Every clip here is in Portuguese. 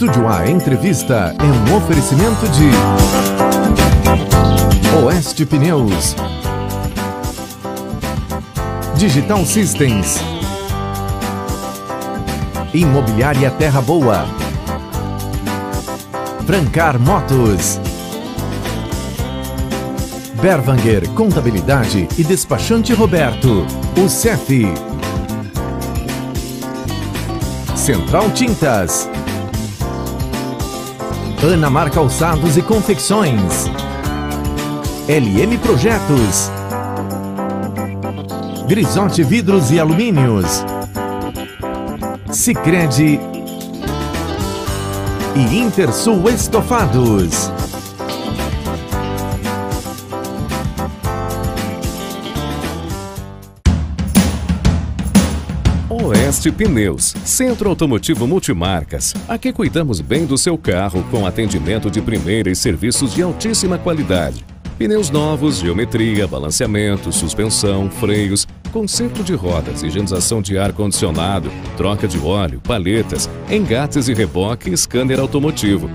Estúdio A Entrevista é um oferecimento de Oeste Pneus, Digital Systems, Imobiliária Terra Boa, Francar Motos, Berwanger Contabilidade e Despachante Roberto, o CEF. Central Tintas. Ana Mar Calçados e Confecções, LM Projetos, Grisote Vidros e Alumínios, Cicred. e Intersul Estofados. Pneus, Centro Automotivo Multimarcas. Aqui cuidamos bem do seu carro com atendimento de primeira e serviços de altíssima qualidade. Pneus novos, geometria, balanceamento, suspensão, freios, conserto de rodas, higienização de ar-condicionado, troca de óleo, palhetas, engates e reboque e scanner automotivo.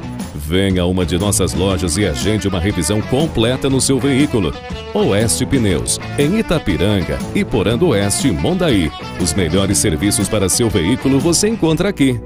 Venha a uma de nossas lojas e agende uma revisão completa no seu veículo. Oeste Pneus, em Itapiranga, e do Oeste e Mondaí. Os melhores serviços para seu veículo você encontra aqui.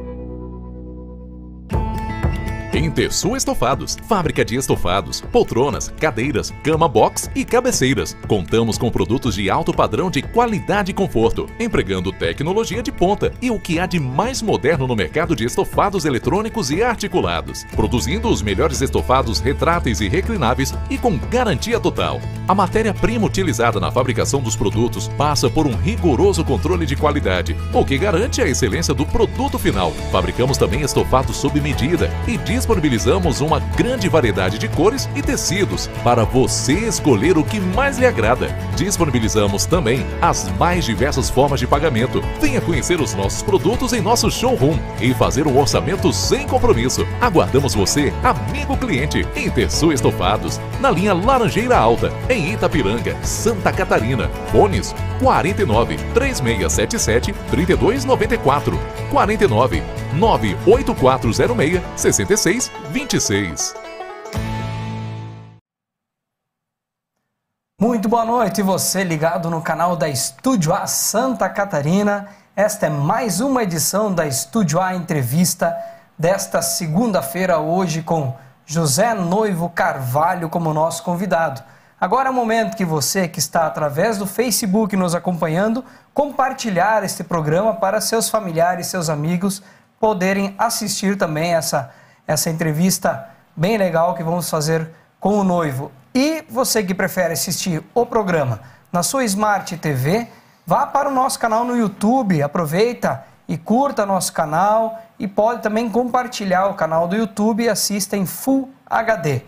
Em Estofados, fábrica de estofados, poltronas, cadeiras, cama box e cabeceiras. Contamos com produtos de alto padrão de qualidade e conforto, empregando tecnologia de ponta e o que há de mais moderno no mercado de estofados eletrônicos e articulados, produzindo os melhores estofados retráteis e reclináveis e com garantia total. A matéria-prima utilizada na fabricação dos produtos passa por um rigoroso controle de qualidade, o que garante a excelência do produto final. Fabricamos também estofados sob medida e disponíveis disponibilizamos uma grande variedade de cores e tecidos para você escolher o que mais lhe agrada. Disponibilizamos também as mais diversas formas de pagamento. Venha conhecer os nossos produtos em nosso showroom e fazer um orçamento sem compromisso. Aguardamos você, amigo cliente, em Terçu Estofados, na linha Laranjeira Alta, em Itapiranga, Santa Catarina. Fones 49 3677 3294 49 98406 66 36 26. Muito boa noite, você ligado no canal da Estúdio A Santa Catarina. Esta é mais uma edição da Estúdio A Entrevista desta segunda-feira, hoje com José Noivo Carvalho como nosso convidado. Agora é o momento que você que está através do Facebook nos acompanhando, compartilhar este programa para seus familiares, seus amigos poderem assistir também essa entrevista essa entrevista bem legal que vamos fazer com o noivo. E você que prefere assistir o programa na sua Smart TV, vá para o nosso canal no YouTube, aproveita e curta nosso canal e pode também compartilhar o canal do YouTube e assista em Full HD.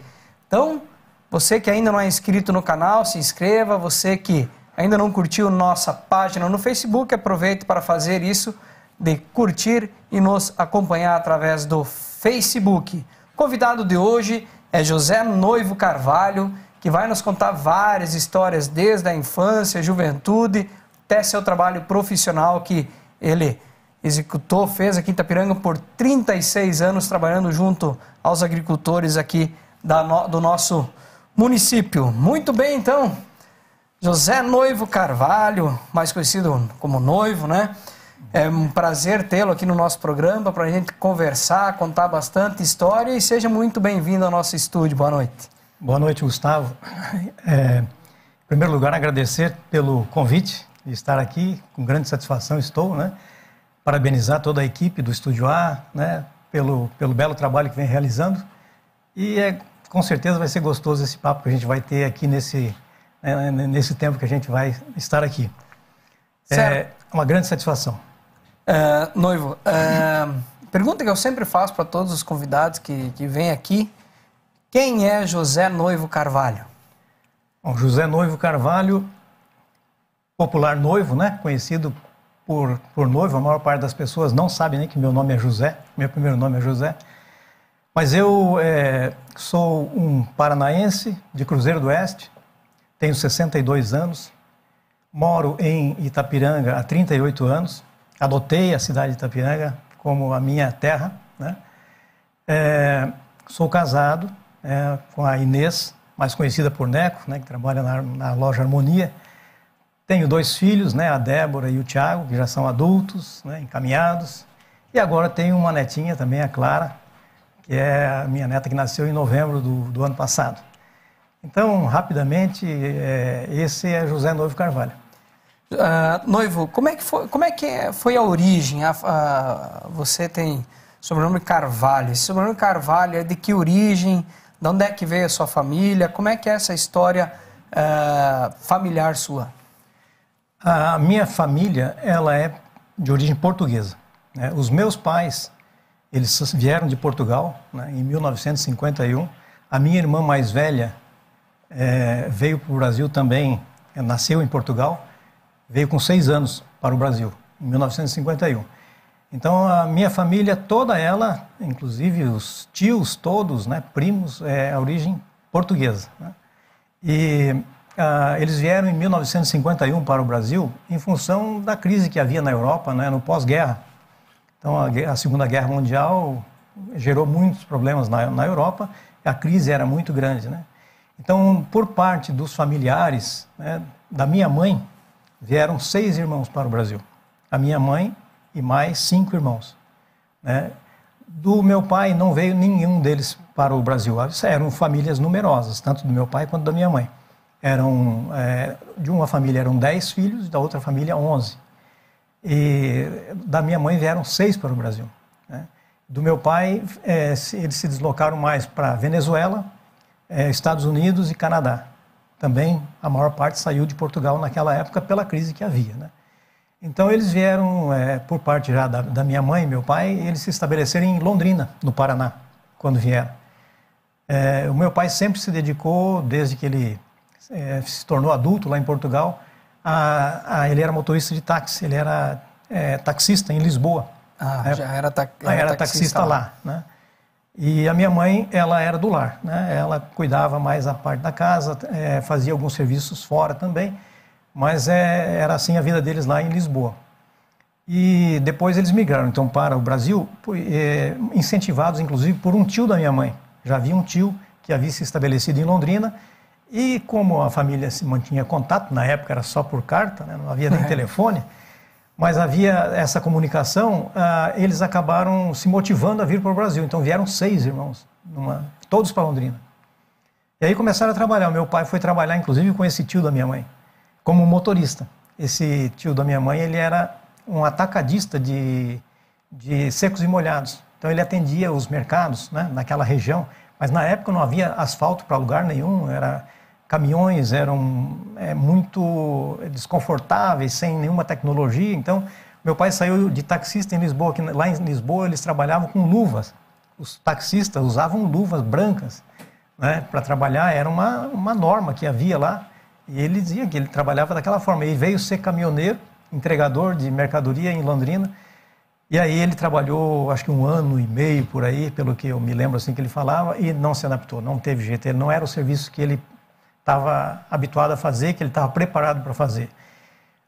Então, você que ainda não é inscrito no canal, se inscreva. Você que ainda não curtiu nossa página no Facebook, aproveite para fazer isso de curtir e nos acompanhar através do Facebook. convidado de hoje é José Noivo Carvalho, que vai nos contar várias histórias desde a infância, juventude, até seu trabalho profissional que ele executou, fez aqui em Itapiranga por 36 anos, trabalhando junto aos agricultores aqui no, do nosso município. Muito bem, então, José Noivo Carvalho, mais conhecido como Noivo, né? É um prazer tê-lo aqui no nosso programa para a gente conversar, contar bastante história e seja muito bem-vindo ao nosso estúdio. Boa noite. Boa noite, Gustavo. É, em primeiro lugar, agradecer pelo convite de estar aqui, com grande satisfação estou, né? Parabenizar toda a equipe do Estúdio A, né? Pelo, pelo belo trabalho que vem realizando. E é, com certeza vai ser gostoso esse papo que a gente vai ter aqui nesse, né, nesse tempo que a gente vai estar aqui. É certo. É uma grande satisfação. Uh, noivo, uh, pergunta que eu sempre faço para todos os convidados que, que vêm aqui: quem é José Noivo Carvalho? Bom, José Noivo Carvalho, popular noivo, né? Conhecido por, por noivo, a maior parte das pessoas não sabe nem que meu nome é José, meu primeiro nome é José. Mas eu é, sou um paranaense de Cruzeiro do Oeste, tenho 62 anos, moro em Itapiranga há 38 anos adotei a cidade de Itapiranga como a minha terra. Né? É, sou casado é, com a Inês, mais conhecida por Neco, né, que trabalha na, na, loja Harmonia. Tenho dois filhos, né, a Débora e o Tiago, que já são adultos, né, encaminhados. E agora tenho uma netinha também, a Clara, que é a minha neta que nasceu em novembro do, do ano passado. Então, rapidamente, é, esse é José Novo Carvalho. Uh, noivo, como é que foi, como é que é, foi a origem? A, a, você tem sobrenome Carvalho. Esse sobrenome Carvalho é de que origem? De onde é que veio a sua família? Como é que é essa história uh, familiar sua? A minha família, ela é de origem portuguesa. Né? Os meus pais, eles vieram de Portugal né? em 1951. A minha irmã mais velha é, veio para o Brasil também, nasceu em Portugal veio com seis anos para o Brasil, em 1951. Então a minha família toda ela, inclusive os tios todos, né, primos, é a origem portuguesa. Né? E uh, eles vieram em 1951 para o Brasil em função da crise que havia na Europa, né, no pós-guerra. Então a, a, Segunda Guerra Mundial gerou muitos problemas na, na Europa. A crise era muito grande, né? Então por parte dos familiares né, da minha mãe vieram seis irmãos para o Brasil. A minha mãe e mais cinco irmãos. Né? Do meu pai não veio nenhum deles para o Brasil. Ah, eram famílias numerosas, tanto do meu pai quanto da minha mãe. Eram é, de uma família eram dez filhos, da outra família onze. E da minha mãe vieram seis para o Brasil. Né? Do meu pai é, eles se deslocaram mais para Venezuela, é, Estados Unidos e Canadá também a maior parte saiu de Portugal naquela época pela crise que havia. Né? Então eles vieram, é, por parte já da, da, minha mãe e meu pai, eles se estabeleceram em Londrina, no Paraná, quando vieram. É, o meu pai sempre se dedicou, desde que ele é, se tornou adulto lá em Portugal, a, a, ele era motorista de táxi, ele era é, taxista em Lisboa. Ah, é, já era, ta ah, era taxista, taxista lá. lá né? E a minha mãe, ela era do lar, né? Ela cuidava mais a parte da casa, é, fazia alguns serviços fora também, mas é, era assim a vida deles lá em Lisboa. E depois eles migraram então para o Brasil, é, incentivados inclusive por um tio da minha mãe. Já havia um tio que havia se estabelecido em Londrina e como a família se mantinha contato, na época era só por carta, né? não havia nem é. telefone, mas havia essa comunicação, ah, eles acabaram se motivando a vir para o Brasil. Então vieram seis irmãos, numa, todos para Londrina. E aí começaram a trabalhar. O meu pai foi trabalhar, inclusive, com esse tio da minha mãe, como motorista. Esse tio da minha mãe, ele era um atacadista de, de secos e molhados. Então ele atendia os mercados né, naquela região, mas na época não havia asfalto para lugar nenhum, era caminhões eram é, muito desconfortáveis, sem nenhuma tecnologia. Então, meu pai saiu de taxista em Lisboa, que lá em Lisboa eles trabalhavam com luvas. Os taxistas usavam luvas brancas né, para trabalhar, era uma, uma norma que havia lá. E ele dizia que ele trabalhava daquela forma. e veio ser caminhoneiro, entregador de mercadoria em Londrina. E aí ele trabalhou, acho que um ano e meio por aí, pelo que eu me lembro assim que ele falava, e não se adaptou, não teve jeito. Ele não era o serviço que ele estava habituado a fazer, que ele estava preparado para fazer.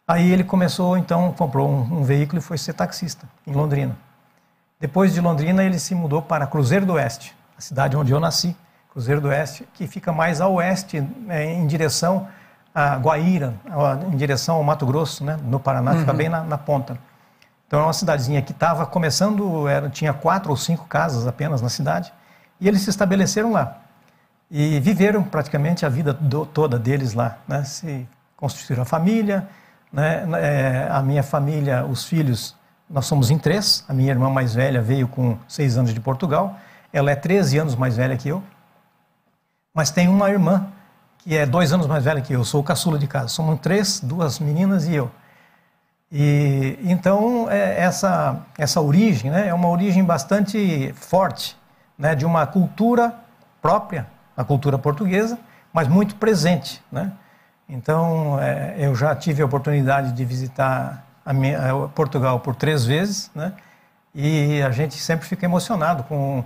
Aí ele começou, então, comprou um, um, veículo e foi ser taxista em Londrina. Depois de Londrina, ele se mudou para Cruzeiro do Oeste, a cidade onde eu nasci, Cruzeiro do Oeste, que fica mais a oeste, é, em direção a Guaíra, em direção ao Mato Grosso, né, no Paraná, uhum. fica bem na, na ponta. Então é uma cidadezinha que estava começando, era, tinha quatro ou cinco casas apenas na cidade, e eles se estabeleceram lá e viveram praticamente a vida do, toda deles lá. Né? Se constituíram a família, né? é, a minha família, os filhos, nós somos em três. A minha irmã mais velha veio com seis anos de Portugal, ela é 13 anos mais velha que eu, mas tem uma irmã que é dois anos mais velha que eu, sou o caçula de casa. Somos três, duas meninas e eu. E então é, essa essa origem né, é uma origem bastante forte, né, de uma cultura própria na cultura portuguesa, mas muito presente. Né? Então, é, eu já tive a oportunidade de visitar a minha, a Portugal por três vezes, né? e a gente sempre fica emocionado com,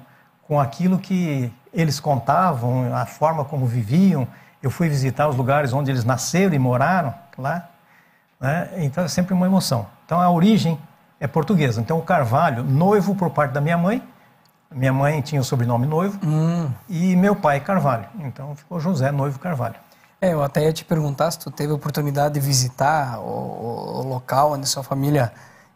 com aquilo que eles contavam, a forma como viviam. Eu fui visitar os lugares onde eles nasceram e moraram lá. Né? Então, é sempre uma emoção. Então, a origem é portuguesa. Então, o Carvalho, noivo por parte da minha mãe, minha mãe tinha o sobrenome Noivo hum. e meu pai Carvalho. Então ficou José Noivo Carvalho. É, eu até ia te perguntar se tu teve a oportunidade de visitar o, o local onde sua família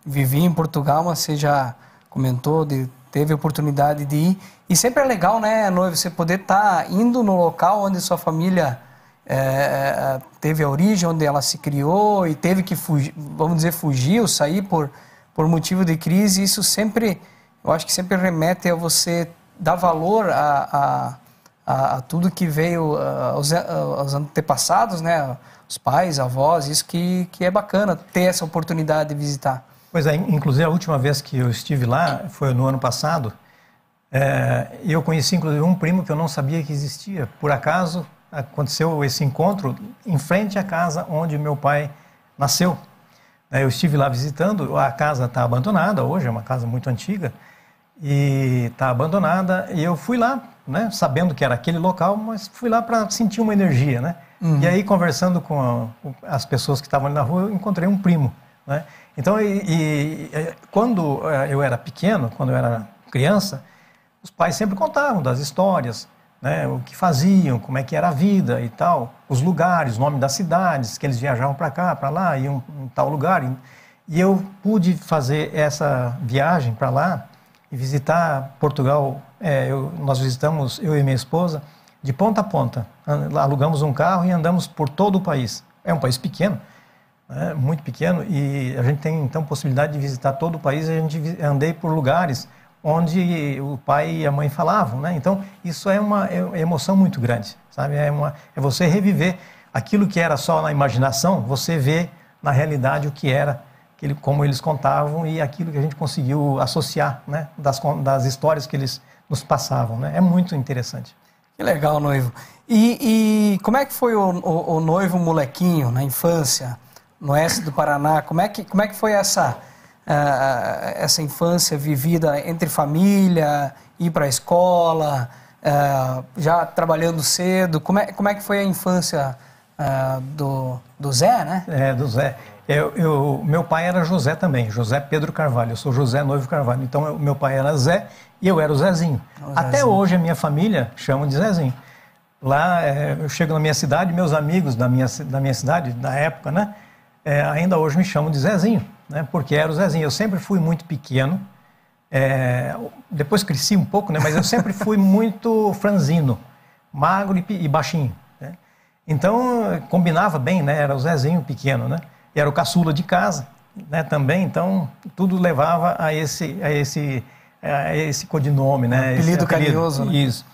vivia em Portugal, mas você já comentou de teve a oportunidade de ir. E sempre é legal, né, noivo, você poder estar tá indo no local onde sua família é, teve a origem, onde ela se criou e teve que fugir, vamos dizer, fugir ou sair por, por motivo de crise. Isso sempre eu acho que sempre remete a você dar valor a, a, a, a tudo que veio aos, aos, antepassados, né? Os pais, avós, isso que, que é bacana ter essa oportunidade de visitar. Pois é, inclusive a última vez que eu estive lá foi no ano passado. É, eu conheci inclusive um primo que eu não sabia que existia. Por acaso aconteceu esse encontro em frente à casa onde meu pai nasceu. É, eu estive lá visitando, a casa está abandonada hoje, é uma casa muito antiga, e está abandonada. E eu fui lá, né, sabendo que era aquele local, mas fui lá para sentir uma energia, né? Uhum. E aí conversando com a, as pessoas que estavam ali na rua, eu encontrei um primo, né? Então, e, e, quando eh, eu era pequeno, quando eu era criança, os pais sempre contavam das histórias, né? O que faziam, como é que era a vida e tal, os lugares, o nome das cidades que eles viajavam para cá, para lá, iam em tal lugar. E eu pude fazer essa viagem para lá e visitar Portugal. É, eu, nós visitamos, eu e minha esposa, de ponta a ponta. Alugamos um carro e andamos por todo o país. É um país pequeno, né, muito pequeno, e a gente tem então possibilidade de visitar todo o país. A gente andei por lugares onde o pai e a mãe falavam, né? Então isso é, é uma emoção muito grande, sabe? É, uma, é você reviver aquilo que era só na imaginação, você vê na realidade o que era ele, como eles contavam e aquilo que a gente conseguiu associar né, das, das histórias que eles nos passavam. Né? É muito interessante. Que legal, noivo. E, e como é que foi o, o, o, noivo molequinho na infância, no oeste do Paraná? Como é que, como é que foi essa, uh, essa infância vivida entre família, ir para a escola, uh, já trabalhando cedo? Como é, como é que foi a infância uh, do, do Zé, né? É, do Zé. Eu, eu, meu pai era José também, José Pedro Carvalho. Eu sou José Noivo Carvalho. Então, eu, meu pai era Zé e eu era o Zezinho. O Até hoje, a minha família chama de Zezinho. Lá, é, eu chego na minha cidade, meus amigos da minha, da minha cidade, da época, né? É, ainda hoje me chamam de Zezinho, né? Porque era o Zezinho. Eu sempre fui muito pequeno. É, depois cresci um pouco, né? Mas eu sempre fui muito franzino, magro e, e baixinho. Né? Então, combinava bem, né? Era o Zezinho pequeno, né? era o caçula de casa, né, também, então tudo levava a esse, a esse, a esse codinome, né? Apelido esse, carinhoso, né? Isso.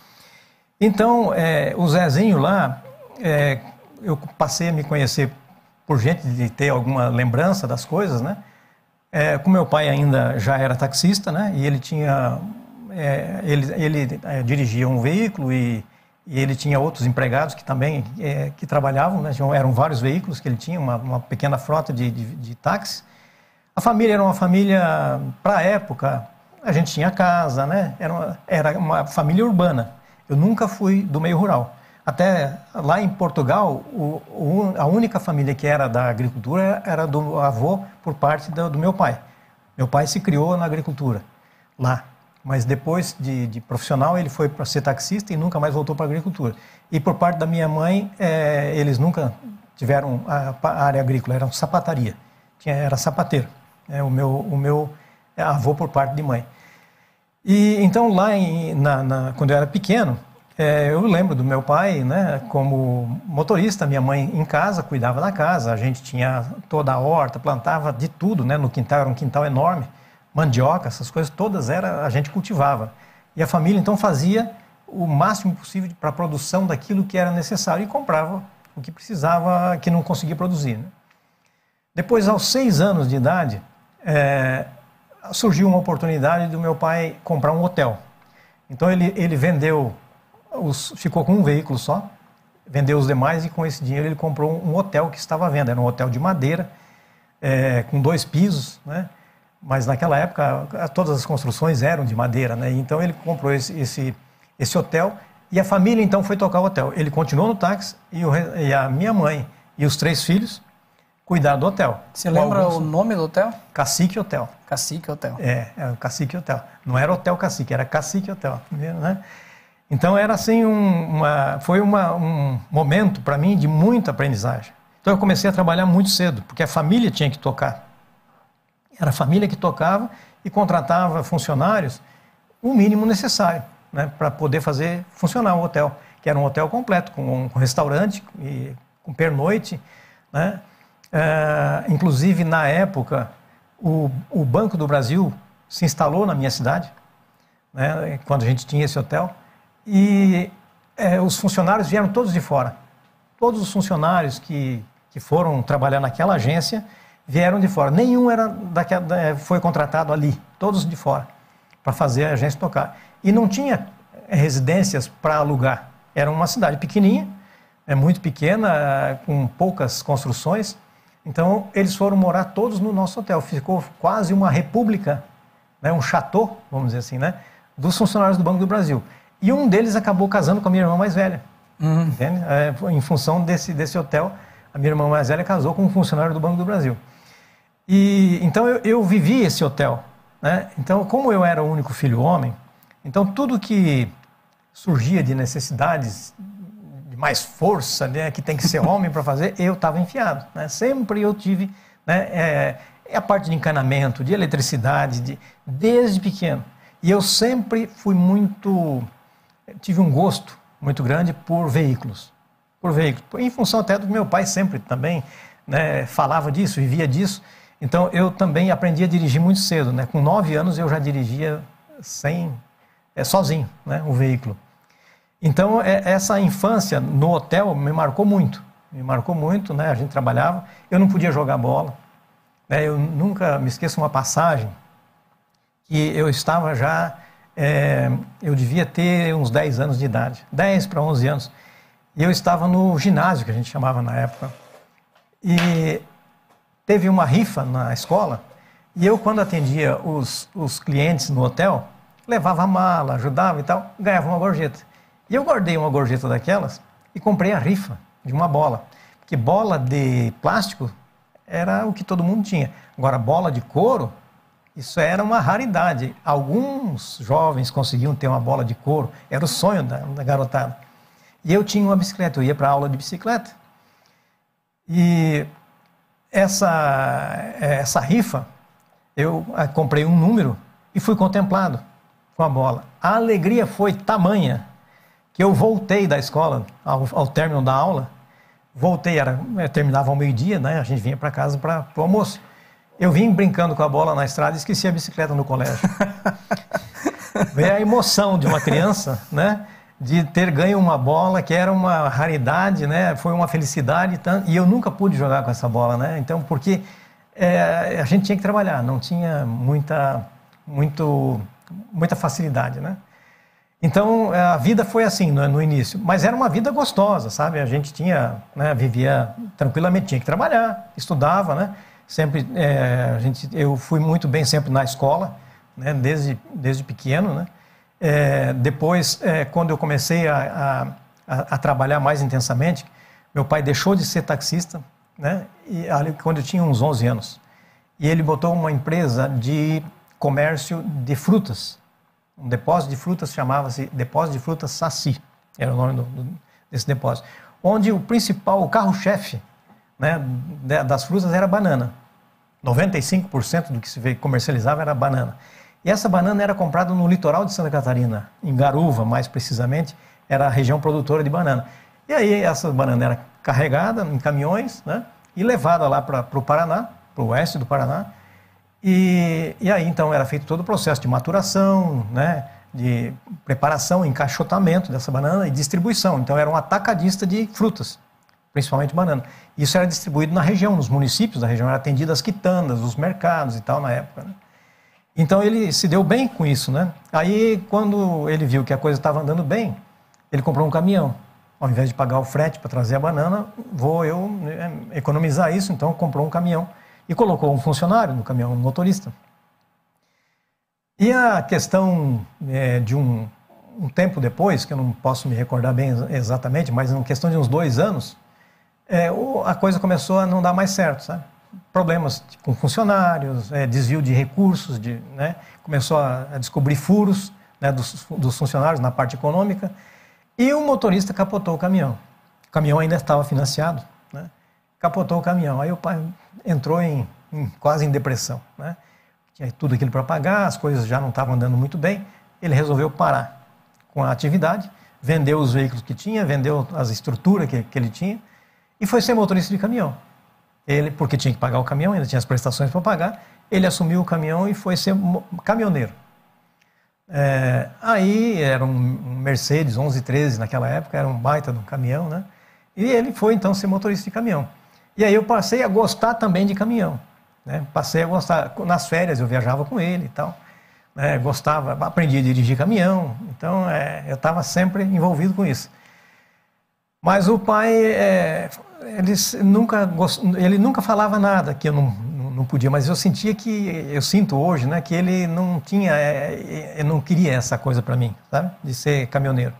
Então, é, o Zezinho lá, é, eu passei a me conhecer por gente de ter alguma lembrança das coisas, né? É, com meu pai ainda já era taxista, né? E ele tinha, é, ele, ele é, dirigia um veículo e e ele tinha outros empregados que também é, que trabalhavam, né? eram vários veículos que ele tinha, uma, uma pequena frota de, de, de táxis. A família era uma família, para a época, a gente tinha casa, né? Era uma, era uma família urbana. Eu nunca fui do meio rural. Até lá em Portugal, o, o, a única família que era da agricultura era do avô por parte do, do meu pai. Meu pai se criou na agricultura lá mas depois de, de profissional ele foi para ser taxista e nunca mais voltou para a agricultura. E por parte da minha mãe, é, eles nunca tiveram a, a área agrícola, era sapataria, tinha, era sapateiro, é, o meu, o meu avô por parte de mãe. E então lá em, na, na, quando eu era pequeno, é, eu lembro do meu pai, né, como motorista, minha mãe em casa cuidava da casa, a gente tinha toda a horta, plantava de tudo, né, no quintal era um quintal enorme mandioca, essas coisas todas era a gente cultivava. E a família então fazia o máximo possível para a produção daquilo que era necessário e comprava o que precisava, que não conseguia produzir. Né? Depois, aos seis anos de idade, é, surgiu uma oportunidade do meu pai comprar um hotel. Então ele, ele vendeu, os, ficou com um veículo só, vendeu os demais e com esse dinheiro ele comprou um hotel que estava à venda. Era um hotel de madeira, é, com dois pisos, né? mas naquela época todas as construções eram de madeira, né? Então ele comprou esse, esse, esse hotel e a família então foi tocar o hotel. Ele continuou no táxi e, o, e a minha mãe e os três filhos cuidaram do hotel. Você lembra alguns... o nome do hotel? Cacique Hotel. Cacique Hotel. É, era é o Cacique Hotel. Não era Hotel Cacique, era Cacique Hotel, né? Então era assim um, uma, foi uma, um momento para mim de muita aprendizagem. Então eu comecei a trabalhar muito cedo, porque a família tinha que tocar era a família que tocava e contratava funcionários o mínimo necessário né, para poder fazer funcionar o hotel, que era um hotel completo, com um restaurante, e, com pernoite. Né? É, inclusive, na época, o, o Banco do Brasil se instalou na minha cidade, né, quando a gente tinha esse hotel, e é, os funcionários vieram todos de fora. Todos os funcionários que, que foram trabalhar naquela agência vieram de fora. Nenhum era daquela, eh, foi contratado ali, todos de fora, para fazer a agência tocar. E não tinha eh, residências para alugar. Era uma cidade pequenininha, é muito pequena, eh, com poucas construções. Então, eles foram morar todos no nosso hotel. Ficou quase uma república, né, um chateau, vamos dizer assim, né, dos funcionários do Banco do Brasil. E um deles acabou casando com a minha irmã mais velha. Uhum. É, em função desse, desse hotel, a minha irmã mais velha casou com um funcionário do Banco do Brasil. E então eu, eu vivi esse hotel. Né? Então, como eu era o único filho homem, então tudo que surgia de necessidades de mais força, né, que tem que ser homem para fazer, eu estava enfiado. Né? Sempre eu tive né, é, é a parte de encanamento, de eletricidade, de, desde pequeno. E eu sempre fui muito. tive um gosto muito grande por veículos. Por veículos. Em função até do que meu pai sempre também né, falava disso, vivia disso. Então, eu também aprendi a dirigir muito cedo. Né? Com nove anos, eu já dirigia sem, é, sozinho né? o veículo. Então, é, essa infância no hotel me marcou muito. Me marcou muito, né? a gente trabalhava. Eu não podia jogar bola. Né? Eu nunca me esqueço uma passagem que eu estava já... É, eu devia ter uns 10 anos de idade. 10 para 11 anos. E eu estava no ginásio, que a gente chamava na época. E teve uma rifa na escola e eu, quando atendia os, os clientes no hotel, levava a mala, ajudava e tal, ganhava uma gorjeta. E eu guardei uma gorjeta daquelas e comprei a rifa de uma bola. Porque bola de plástico era o que todo mundo tinha. Agora, bola de couro, isso era uma raridade. Alguns jovens conseguiam ter uma bola de couro, era o sonho da, da garotada. E eu tinha uma bicicleta, eu ia para aula de bicicleta. E essa, eh, essa rifa, eu eh, comprei um número e fui contemplado com a bola. A alegria foi tamanha que eu voltei da escola, ao, ao término da aula, voltei, era, eh, terminava ao meio-dia, né? a gente vinha para casa para o almoço. Eu vim brincando com a bola na estrada e esqueci a bicicleta no colégio. Vê a emoção de uma criança, né? de ter ganho uma bola que era uma raridade, né? Foi uma felicidade e eu nunca pude jogar com essa bola, né? Então porque é, a gente tinha que trabalhar, não tinha muita muito muita facilidade, né? Então é, a vida foi assim no, né, no início, mas era uma vida gostosa, sabe? A gente tinha, né, vivia tranquilamente, tinha que trabalhar, estudava, né? Sempre é, a gente, eu fui muito bem sempre na escola, né? Desde desde pequeno, né? É, depois, é, quando eu comecei a, a, a, trabalhar mais intensamente, meu pai deixou de ser taxista, né? E, quando eu tinha uns 11 anos. E ele botou uma empresa de comércio de frutas. Um depósito de frutas chamava-se Depósito de Frutas Saci, era o nome do, do, desse depósito. Onde o principal, o carro-chefe né, das frutas era banana. 95% do que se comercializava era banana. E essa banana era comprada no litoral de Santa Catarina, em Garuva, mais precisamente, era a região produtora de banana. E aí essa banana era carregada em caminhões né, e levada lá para o Paraná, para o oeste do Paraná. E, e aí então era feito todo o processo de maturação, né, de preparação, encaixotamento dessa banana e distribuição. Então era um atacadista de frutas, principalmente banana. Isso era distribuído na região, nos municípios da região, era atendido as quitandas, os mercados e tal na época. Né? Então ele se deu bem com isso, né? Aí quando ele viu que a coisa estava andando bem, ele comprou um caminhão. Ao invés de pagar o frete para trazer a banana, vou eu né, economizar isso, então comprou um caminhão e colocou um funcionário no caminhão, um motorista. E a questão é, de um, um tempo depois, que eu não posso me recordar bem exatamente, mas em questão de uns dois anos, é, a coisa começou a não dar mais certo, sabe? problemas com funcionários, é, desvio de recursos, de, né, começou a, a, descobrir furos né, dos, dos, funcionários na parte econômica. E o motorista capotou o caminhão. O caminhão ainda estava financiado, né, capotou o caminhão. Aí o pai entrou em, em quase em depressão. Né, tinha tudo aquilo para pagar, as coisas já não estavam andando muito bem. Ele resolveu parar com a atividade, vendeu os veículos que tinha, vendeu as estruturas que, que ele tinha e foi ser motorista de caminhão ele, porque tinha que pagar o caminhão, ainda tinha as prestações para pagar, ele assumiu o caminhão e foi ser caminhoneiro. É, aí era um Mercedes 1113 naquela época, era um baita de um caminhão, né? E ele foi então ser motorista de caminhão. E aí eu passei a gostar também de caminhão, né? Passei a gostar nas férias eu viajava com ele e tal, né? Gostava, aprendi a dirigir caminhão, então é, eu estava sempre envolvido com isso. Mas o pai é, eles nunca gost... ele nunca falava nada que eu não, não podia, mas eu sentia que eu sinto hoje, né, que ele não tinha, eu é, é, é, não queria essa coisa para mim, sabe, de ser caminhoneiro.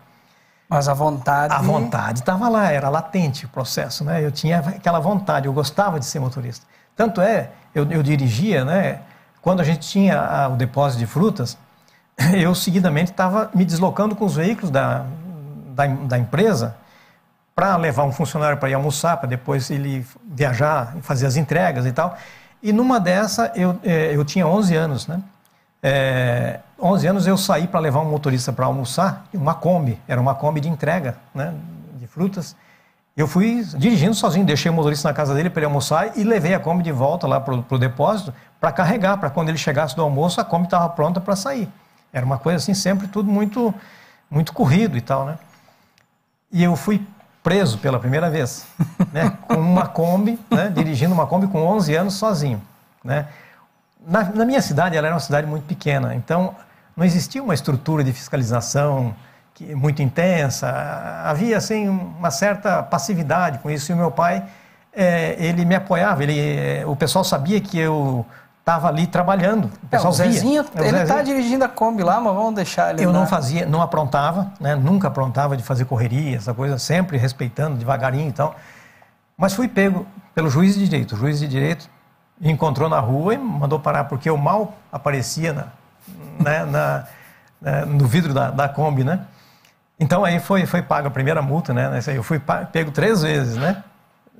Mas a vontade. A vontade estava lá, era latente o processo, né? Eu tinha aquela vontade, eu gostava de ser motorista. Tanto é, eu, eu dirigia, né? Quando a gente tinha a, o depósito de frutas, eu seguidamente estava me deslocando com os veículos da, da, da empresa para levar um funcionário para ir almoçar, para depois ele viajar, fazer as entregas e tal. E numa dessa, eu, é, eu tinha 11 anos, né? É, 11 anos eu saí para levar um motorista para almoçar, uma Kombi, era uma Kombi de entrega, né? De frutas. Eu fui dirigindo sozinho, deixei o motorista na casa dele para ele almoçar e levei a Kombi de volta lá para o depósito para carregar, para quando ele chegasse do almoço, a Kombi estava pronta para sair. Era uma coisa assim, sempre tudo muito, muito corrido e tal, né? E eu fui preso pela primeira vez, né? com uma Kombi, né? dirigindo uma Kombi com 11 anos sozinho. Né? Na, na, minha cidade, ela era uma cidade muito pequena, então não existia uma estrutura de fiscalização que, muito intensa, havia assim, uma certa passividade com isso, e o meu pai, é, ele me apoiava, ele, é, o pessoal sabia que eu estava ali trabalhando. O pessoal é, o Zezinho, via. ele está dirigindo a Kombi lá, mas vamos deixar ele. Eu não fazia, não aprontava, né? nunca aprontava de fazer correria, essa coisa, sempre respeitando, devagarinho e tal. Mas fui pego pelo juiz de direito. O juiz de direito encontrou na rua e mandou parar, porque eu mal aparecia na, né, na, na, né, no vidro da, da Kombi, né? Então aí foi, foi paga a primeira multa, né? Eu fui pego três vezes, né?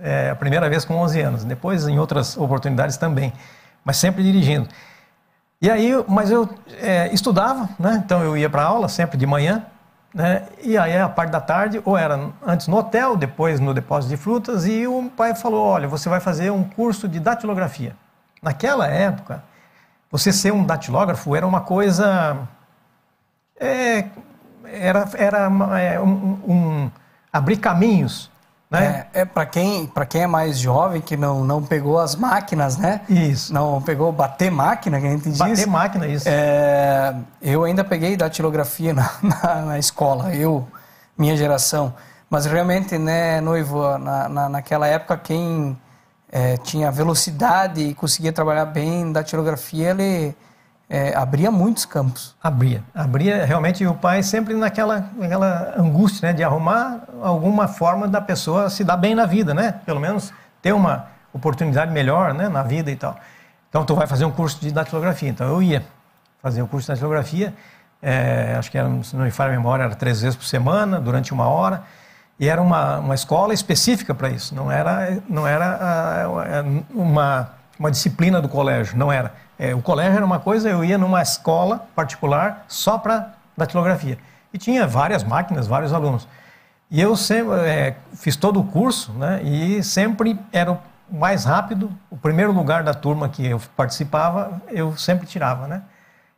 É, a primeira vez com 11 anos, depois em outras oportunidades também mas sempre dirigindo. E aí, mas eu é, estudava, né? Então eu ia para aula sempre de manhã, né? E aí a parte da tarde, ou era antes no hotel, depois no depósito de frutas, e o pai falou: olha, você vai fazer um curso de datilografia. Naquela época, você ser um datilógrafo era uma coisa. É, era era é, um, um, abrir caminhos né? É, é para quem, quem é mais jovem, que não, não pegou as máquinas, né? Isso. Não pegou bater máquina, que a gente diz. Bater máquina, isso. É, eu ainda peguei datilografia na, na, na, escola, eu, minha geração. Mas realmente, né, noivo, na, na, naquela época, quem é, tinha velocidade e conseguia trabalhar bem datilografia, ele é, abria muitos campos. Abria, abria realmente o pai sempre naquela, naquela angústia né, de arrumar alguma forma da pessoa se dar bem na vida, né? Pelo menos ter uma oportunidade melhor né, na vida e tal. Então tu vai fazer um curso de datilografia. Então eu ia fazer o um curso de datilografia, é, acho que era, se não me falha a memória, era três vezes por semana, durante uma hora. E era uma, uma escola específica para isso, não era, não era ah, uma, uma disciplina do colégio, não era é, o colégio era uma coisa, eu ia numa escola particular só para datilografia. E tinha várias máquinas, vários alunos. E eu sempre, é, fiz todo o curso, né? E sempre era o mais rápido, o primeiro lugar da turma que eu participava, eu sempre tirava, né?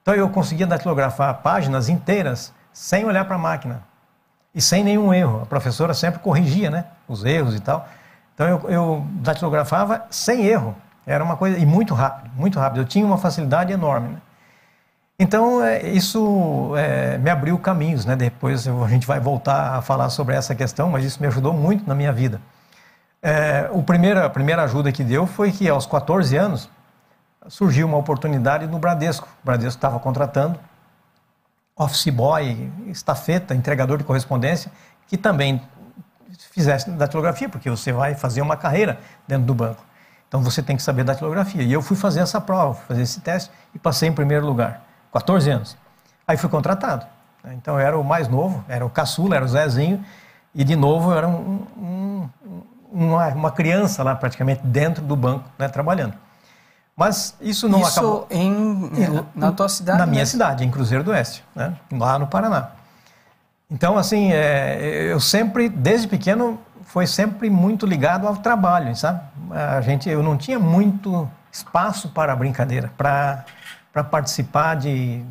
Então eu conseguia datilografar páginas inteiras sem olhar para a máquina e sem nenhum erro. A professora sempre corrigia, né? Os erros e tal. Então eu, eu datilografava sem erro. Era uma coisa, e muito rápido, muito rápido. Eu tinha uma facilidade enorme. Né? Então, é, isso é, me abriu caminhos, né? Depois eu, a gente vai voltar a falar sobre essa questão, mas isso me ajudou muito na minha vida. É, o primeira, a primeira ajuda que deu foi que, aos 14 anos, surgiu uma oportunidade no Bradesco. O Bradesco estava contratando office boy, estafeta, entregador de correspondência, que também fizesse datilografia, porque você vai fazer uma carreira dentro do banco. Então você tem que saber datilografia. E eu fui fazer essa prova, fazer esse teste e passei em primeiro lugar, 14 anos. Aí fui contratado. Né? Então eu era o mais novo, era o caçula, era o Zezinho, e de novo eu era um, um, uma, uma, criança lá praticamente dentro do banco, né, trabalhando. Mas isso não isso acabou. Isso em eh, na tua cidade? Na minha né? cidade, em Cruzeiro do Oeste, né, lá no Paraná. Então assim, é, eu sempre desde pequeno foi sempre muito ligado ao trabalho, sabe? A gente, eu não tinha muito espaço para brincadeira, para participar de,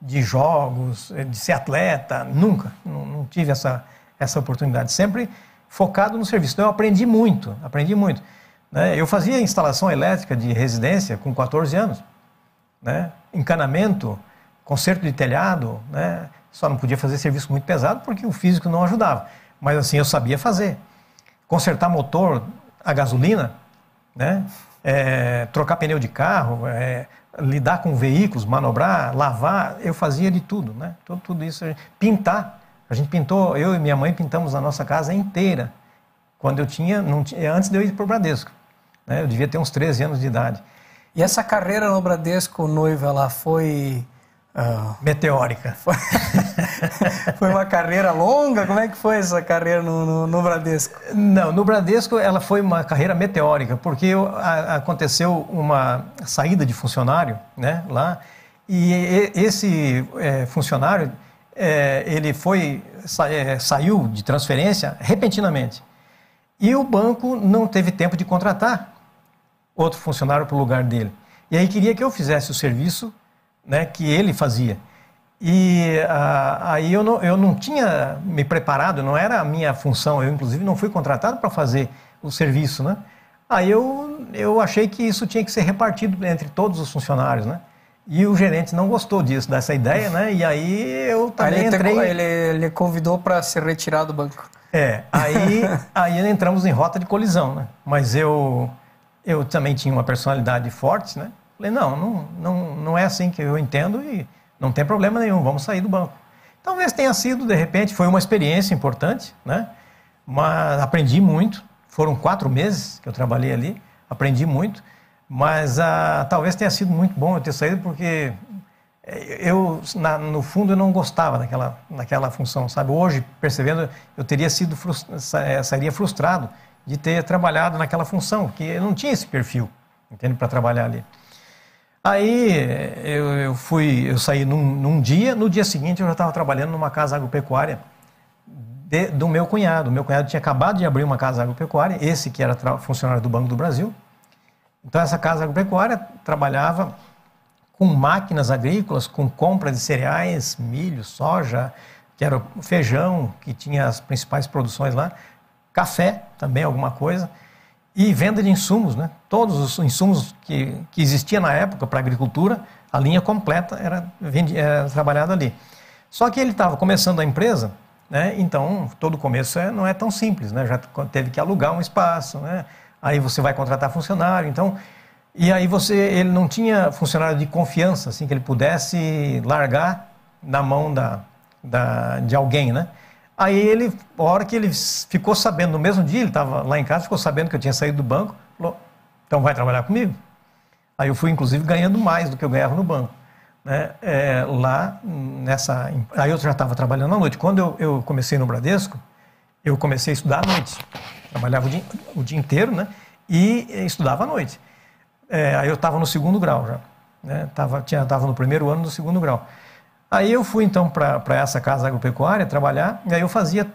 de jogos, de ser atleta, nunca. Não, não, tive essa, essa oportunidade. Sempre focado no serviço. Então eu aprendi muito, aprendi muito. Né? Eu fazia instalação elétrica de residência com 14 anos, né? encanamento, conserto de telhado, né? só não podia fazer serviço muito pesado porque o físico não ajudava. Mas assim, eu sabia fazer consertar motor a gasolina, né? É, trocar pneu de carro, é, lidar com veículos, manobrar, lavar, eu fazia de tudo, né? Tudo, então, tudo isso. Pintar, a gente pintou, eu e minha mãe pintamos a nossa casa inteira. Quando eu tinha, não tinha é antes de eu ir para o Bradesco. Né? Eu devia ter uns 13 anos de idade. E essa carreira no Bradesco, noiva, ela foi... Uh... Meteórica. Foi... foi uma carreira longa? Como é que foi essa carreira no, no, no Bradesco? Não, no Bradesco ela foi uma carreira meteórica, porque aconteceu uma saída de funcionário né, lá, e, e esse é, funcionário, é, ele foi, sa, é, saiu de transferência repentinamente. E o banco não teve tempo de contratar outro funcionário para o lugar dele. E aí queria que eu fizesse o serviço né, que ele fazia. E uh, aí eu não, eu não tinha me preparado, não era a minha função, eu inclusive não fui contratado para fazer o serviço, né? Aí eu, eu achei que isso tinha que ser repartido entre todos os funcionários, né? E o gerente não gostou disso, dessa ideia, né? E aí eu também aí ele entrei... Te, ele, ele convidou para se retirar do banco. É, aí, aí entramos em rota de colisão, né? Mas eu, eu também tinha uma personalidade forte, né? Falei, não, não, não, não é assim que eu entendo e não tem problema nenhum, vamos sair do banco. Talvez tenha sido, de repente, foi uma experiência importante, né? Mas aprendi muito. Foram quatro meses que eu trabalhei ali, aprendi muito. Mas ah, talvez tenha sido muito bom eu ter saído, porque eh, eu, na, no fundo, eu não gostava daquela, daquela função, sabe? Hoje, percebendo, eu teria sido frustra, eh, sairia frustrado de ter trabalhado naquela função, que eu não tinha esse perfil, entende, para trabalhar ali. Aí eu, eu fui, eu saí num, num, dia, no dia seguinte eu já estava trabalhando numa casa agropecuária de, do meu cunhado. Meu cunhado tinha acabado de abrir uma casa agropecuária, esse que era funcionário do Banco do Brasil. Então essa casa agropecuária trabalhava com máquinas agrícolas, com compra de cereais, milho, soja, que era feijão, que tinha as principais produções lá, café também alguma coisa e venda de insumos, né? Todos os insumos que, que existia na época para agricultura, a linha completa era, era é, trabalhada ali. Só que ele estava começando a empresa, né? Então todo começo é, não é tão simples, né? Já teve que alugar um espaço, né? Aí você vai contratar funcionário, então e aí você ele não tinha funcionário de confiança, assim que ele pudesse largar na mão da, da de alguém, né? Aí ele, a hora que ele ficou sabendo, no mesmo dia, ele estava lá em casa, ficou sabendo que eu tinha saído do banco, falou, então vai trabalhar comigo? Aí eu fui, inclusive, ganhando mais do que eu ganhava no banco. Né? É, lá nessa... Aí eu já estava trabalhando à noite. Quando eu, eu, comecei no Bradesco, eu comecei a estudar à noite. Trabalhava o dia, o dia inteiro, né? E eh, estudava à noite. É, aí eu estava no segundo grau já. Né? Tava, tinha, tava no primeiro ano, do segundo grau. Aí eu fui então para essa casa agropecuária trabalhar, e aí eu fazia,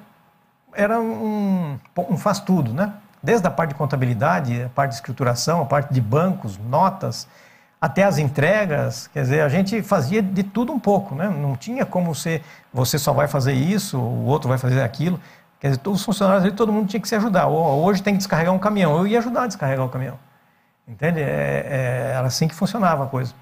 era um, um faz-tudo, né? Desde a parte de contabilidade, a parte de escrituração, a parte de bancos, notas, até as entregas, quer dizer, a gente fazia de tudo um pouco, né? Não tinha como ser, você só vai fazer isso, o outro vai fazer aquilo. Quer dizer, todos os funcionários ali, todo mundo tinha que se ajudar. Hoje tem que descarregar um caminhão, eu ia ajudar a descarregar o caminhão. Entende? É, é, era assim que funcionava a coisa.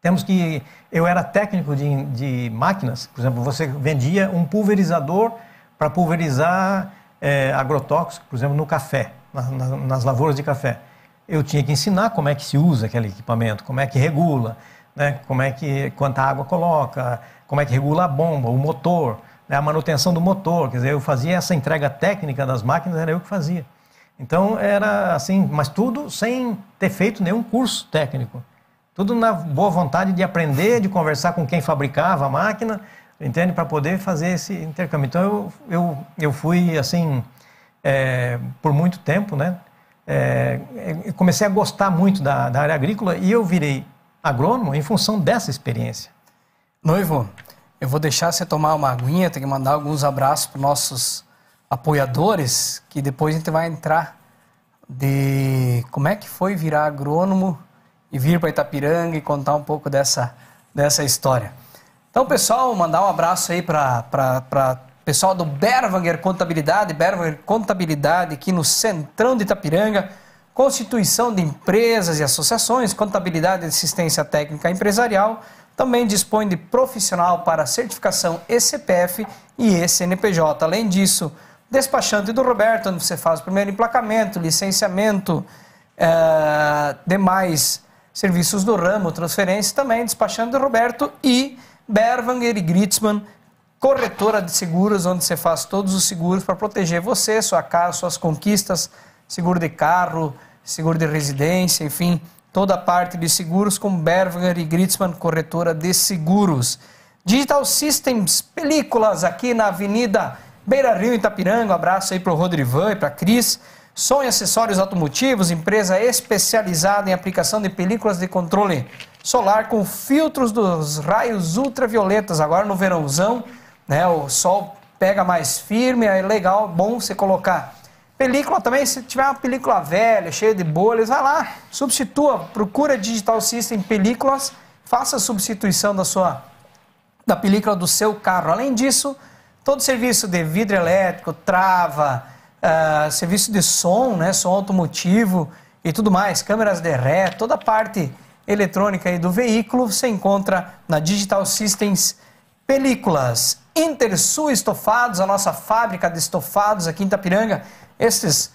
Temos que. Eu era técnico de, de máquinas, por exemplo, você vendia um pulverizador para pulverizar é, eh, agrotóxicos, por exemplo, no café, na, na, nas lavouras de café. Eu tinha que ensinar como é que se usa aquele equipamento, como é que regula, né, como é que quanta água coloca, como é que regula a bomba, o motor, né, a manutenção do motor. Quer dizer, eu fazia essa entrega técnica das máquinas, era eu que fazia. Então era assim, mas tudo sem ter feito nenhum curso técnico. Tudo na boa vontade de aprender, de conversar com quem fabricava a máquina, entende? Para poder fazer esse intercâmbio. Então, eu, eu, eu fui, assim, é, por muito tempo, né? É, comecei a gostar muito da, da área agrícola e eu virei agrônomo em função dessa experiência. Noivo, eu vou deixar você tomar uma aguinha, tem que mandar alguns abraços para nossos apoiadores, que depois a gente vai entrar de como é que foi virar agrônomo e vir para Itapiranga e contar um pouco dessa, dessa história. Então, pessoal, mandar um abraço aí para o pessoal do Berwanger Contabilidade, Berwanger Contabilidade aqui no Centrão de Itapiranga, constituição de empresas e associações, contabilidade e assistência técnica empresarial, também dispõe de profissional para certificação ECPF e ECNPJ. Além disso, despachante do Roberto, onde você faz o primeiro emplacamento, licenciamento, uh, demais Serviços do ramo, transferência também, despachando de Roberto e Berwanger e Gritzmann, corretora de seguros, onde você faz todos os seguros para proteger você, sua casa, suas conquistas, seguro de carro, seguro de residência, enfim, toda a parte de seguros com Berwanger e Gritzmann, corretora de seguros. Digital Systems, películas aqui na Avenida Beira Rio, Itapiranga. Um abraço aí para o Rodrivan e para a Cris. Som e acessórios automotivos, empresa especializada em aplicação de películas de controle solar com filtros dos raios ultravioletas. Agora no verãozão, né, o sol pega mais firme, é legal, bom você colocar. Película também, se tiver uma película velha, cheia de bolhas, vai lá, substitua, procura Digital System Películas, faça a substituição da sua da película do seu carro. Além disso, todo serviço de vidro elétrico, trava, uh, serviço de som, né, som automotivo e tudo mais, câmeras de ré, toda a parte eletrônica aí do veículo você encontra na Digital Systems Películas. Intersul Estofados, a nossa fábrica de estofados aqui em Itapiranga. Esses,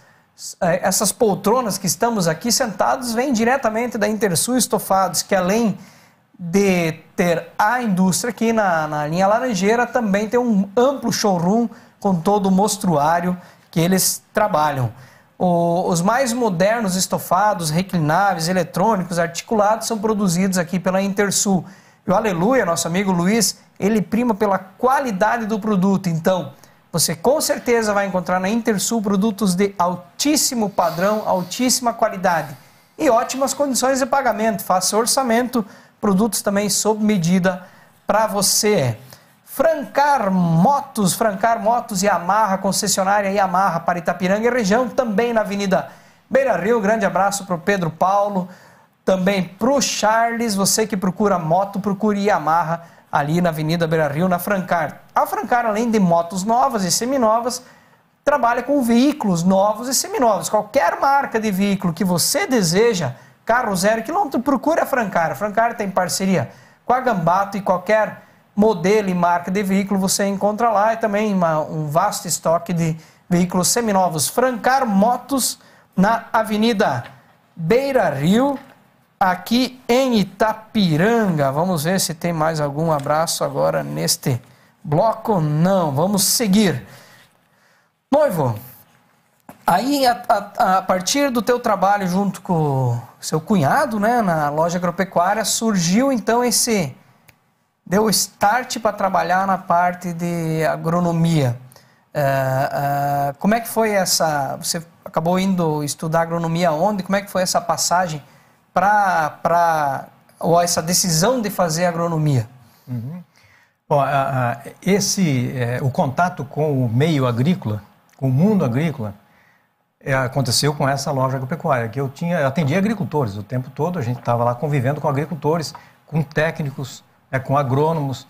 eh, essas poltronas que estamos aqui sentados vêm diretamente da Intersul Estofados, que além de ter a indústria aqui na, na linha laranjeira, também tem um amplo showroom com todo o mostruário que eles trabalham. O, os mais modernos estofados, reclináveis, eletrônicos, articulados, são produzidos aqui pela Intersul. E o Aleluia, nosso amigo Luiz, ele prima pela qualidade do produto. Então, você com certeza vai encontrar na Intersul produtos de altíssimo padrão, altíssima qualidade e ótimas condições de pagamento. Faça orçamento, produtos também sob medida para você. Francar Motos, Francar Motos e Amarra, concessionária e Amarra para Itapiranga e região, também na Avenida Beira Rio. Grande abraço para o Pedro Paulo, também para o Charles. Você que procura moto, procure Amarra ali na Avenida Beira Rio, na Francar. A Francar, além de motos novas e seminovas, trabalha com veículos novos e seminovos. Qualquer marca de veículo que você deseja, carro zero quilômetro, procure a Francar. A Francar tem parceria com a Gambato e qualquer modelo e marca de veículo você encontra lá e também uma, um vasto estoque de veículos seminovos. Francar Motos na Avenida Beira Rio, aqui em Itapiranga. Vamos ver se tem mais algum abraço agora neste bloco. Não, vamos seguir. Noivo, aí a, a, a partir do teu trabalho junto com seu cunhado, né, na loja agropecuária, surgiu então esse deu start para trabalhar na parte de agronomia. Uh, uh, como é que foi essa? Você acabou indo estudar agronomia onde? Como é que foi essa passagem para ou essa decisão de fazer agronomia? Uhum. Bom, esse é, o contato com o meio agrícola, com o mundo agrícola, aconteceu com essa loja agropecuária que eu tinha, eu atendia agricultores o tempo todo. A gente estava lá convivendo com agricultores, com técnicos, né, com agrônomos.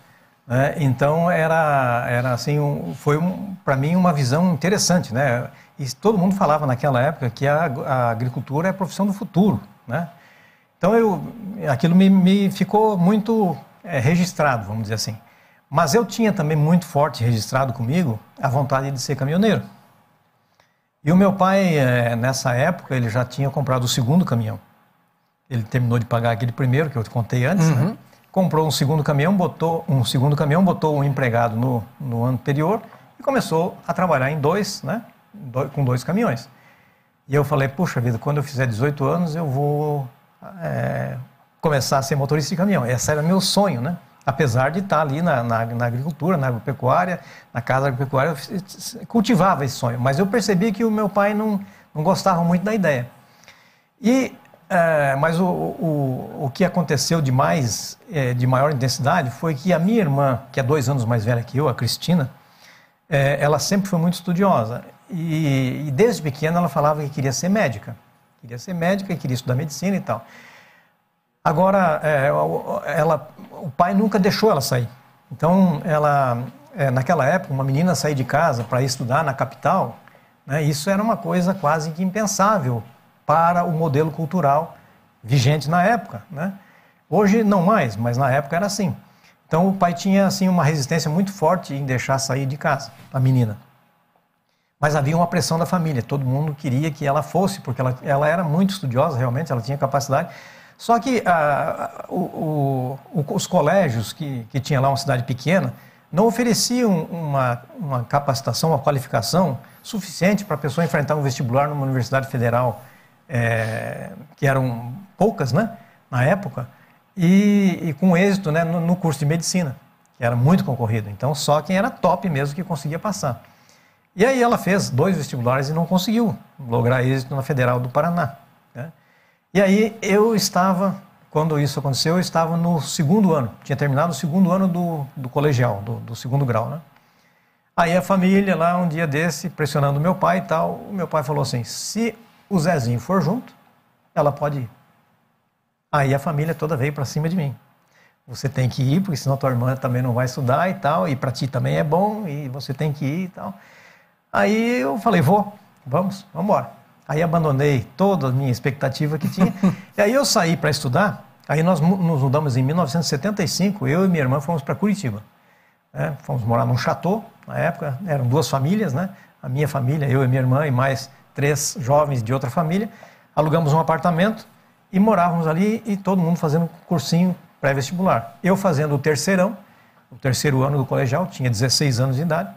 Né? Então era, era assim, um, foi um, para mim uma visão interessante, né? E todo mundo falava naquela época que a, a agricultura é a profissão do futuro, né? Então eu, aquilo me, me ficou muito é, registrado, vamos dizer assim. Mas eu tinha também muito forte registrado comigo a vontade de ser caminhoneiro. E o meu pai, eh, nessa época, ele já tinha comprado o segundo caminhão. Ele terminou de pagar aquele primeiro que eu te contei antes, né? uhum. né? comprou um segundo caminhão, botou um segundo caminhão, botou um empregado no, no anterior e começou a trabalhar em dois, né? com dois caminhões. E eu falei, puxa vida, quando eu fizer 18 anos eu vou é, começar a ser motorista de caminhão. Esse era meu sonho, né? Apesar de estar ali na, na, na agricultura, na agropecuária, na casa agropecuária, eu cultivava esse sonho. Mas eu percebi que o meu pai não, não gostava muito da ideia. E é, mas o, o, o que aconteceu de mais, é, de maior intensidade, foi que a minha irmã, que é dois anos mais velha que eu, a Cristina, é, ela sempre foi muito estudiosa. E, e, desde pequena ela falava que queria ser médica. Queria ser médica, queria estudar medicina e tal. Agora, é, ela, o pai nunca deixou ela sair. Então, ela, é, naquela época, uma menina sair de casa para estudar na capital, né, isso era uma coisa quase que impensável para o modelo cultural vigente na época. Né? Hoje não mais, mas na época era assim. Então o pai tinha assim uma resistência muito forte em deixar sair de casa a menina. Mas havia uma pressão da família, todo mundo queria que ela fosse, porque ela, ela era muito estudiosa realmente, ela tinha capacidade. Só que ah, o, o, os colégios que, que tinha lá uma cidade pequena não ofereciam uma, uma capacitação, uma qualificação suficiente para a pessoa enfrentar um vestibular numa universidade federal é, que eram poucas né, na época, e, e com êxito né, no, no, curso de medicina, que era muito concorrido. Então, só quem era top mesmo que conseguia passar. E aí ela fez dois vestibulares e não conseguiu lograr êxito na Federal do Paraná. Né? E aí eu estava, quando isso aconteceu, eu estava no segundo ano, tinha terminado o segundo ano do, do colegial, do, do segundo grau, né? Aí a família lá, um dia desse, pressionando meu pai e tal, o meu pai falou assim: se o Zezinho for junto, ela pode ir. Aí a família toda veio para cima de mim. Você tem que ir, porque senão tua irmã também não vai estudar e tal, e para ti também é bom, e você tem que ir e tal. Aí eu falei, vou, vamos, vamos embora. Aí abandonei toda a minha expectativa que tinha. e aí eu saí para estudar, aí nós nos mudamos em 1975, eu e minha irmã fomos para Curitiba. Né? fomos morar num chateau, na época, eram duas famílias, né? A minha família, eu e minha irmã, e mais três jovens de outra família, alugamos um apartamento e morávamos ali e todo mundo fazendo cursinho pré-vestibular. Eu fazendo o terceirão, o terceiro ano do colegial, tinha 16 anos de idade,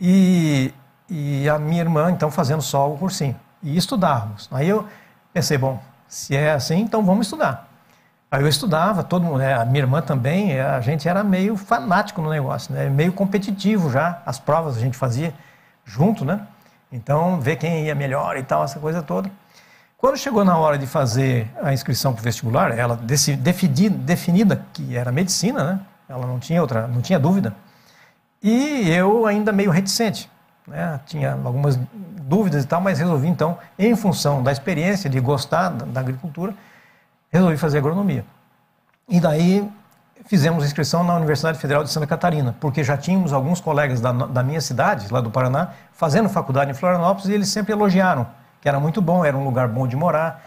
e, e a minha irmã então fazendo só o cursinho. E estudávamos. Aí eu pensei, bom, se é assim, então vamos estudar. Aí eu estudava, todo mundo, né, a minha irmã também, eh, a gente era meio fanático no negócio, né? meio competitivo já. As provas a gente fazia junto, né? Então, ver quem ia melhor e tal, essa coisa toda. Quando chegou na hora de fazer a inscrição para o vestibular, ela decidida, definida, que era medicina, né? Ela não tinha outra, não tinha dúvida. E eu ainda meio reticente, né? Tinha algumas dúvidas e tal, mas resolvi então, em função da experiência de gostar da agricultura, resolvi fazer agronomia. E daí fizemos inscrição na Universidade Federal de Santa Catarina, porque já tínhamos alguns colegas da, da minha cidade, lá do Paraná, fazendo faculdade em Florianópolis e eles sempre elogiaram, que era muito bom, era um lugar bom de morar,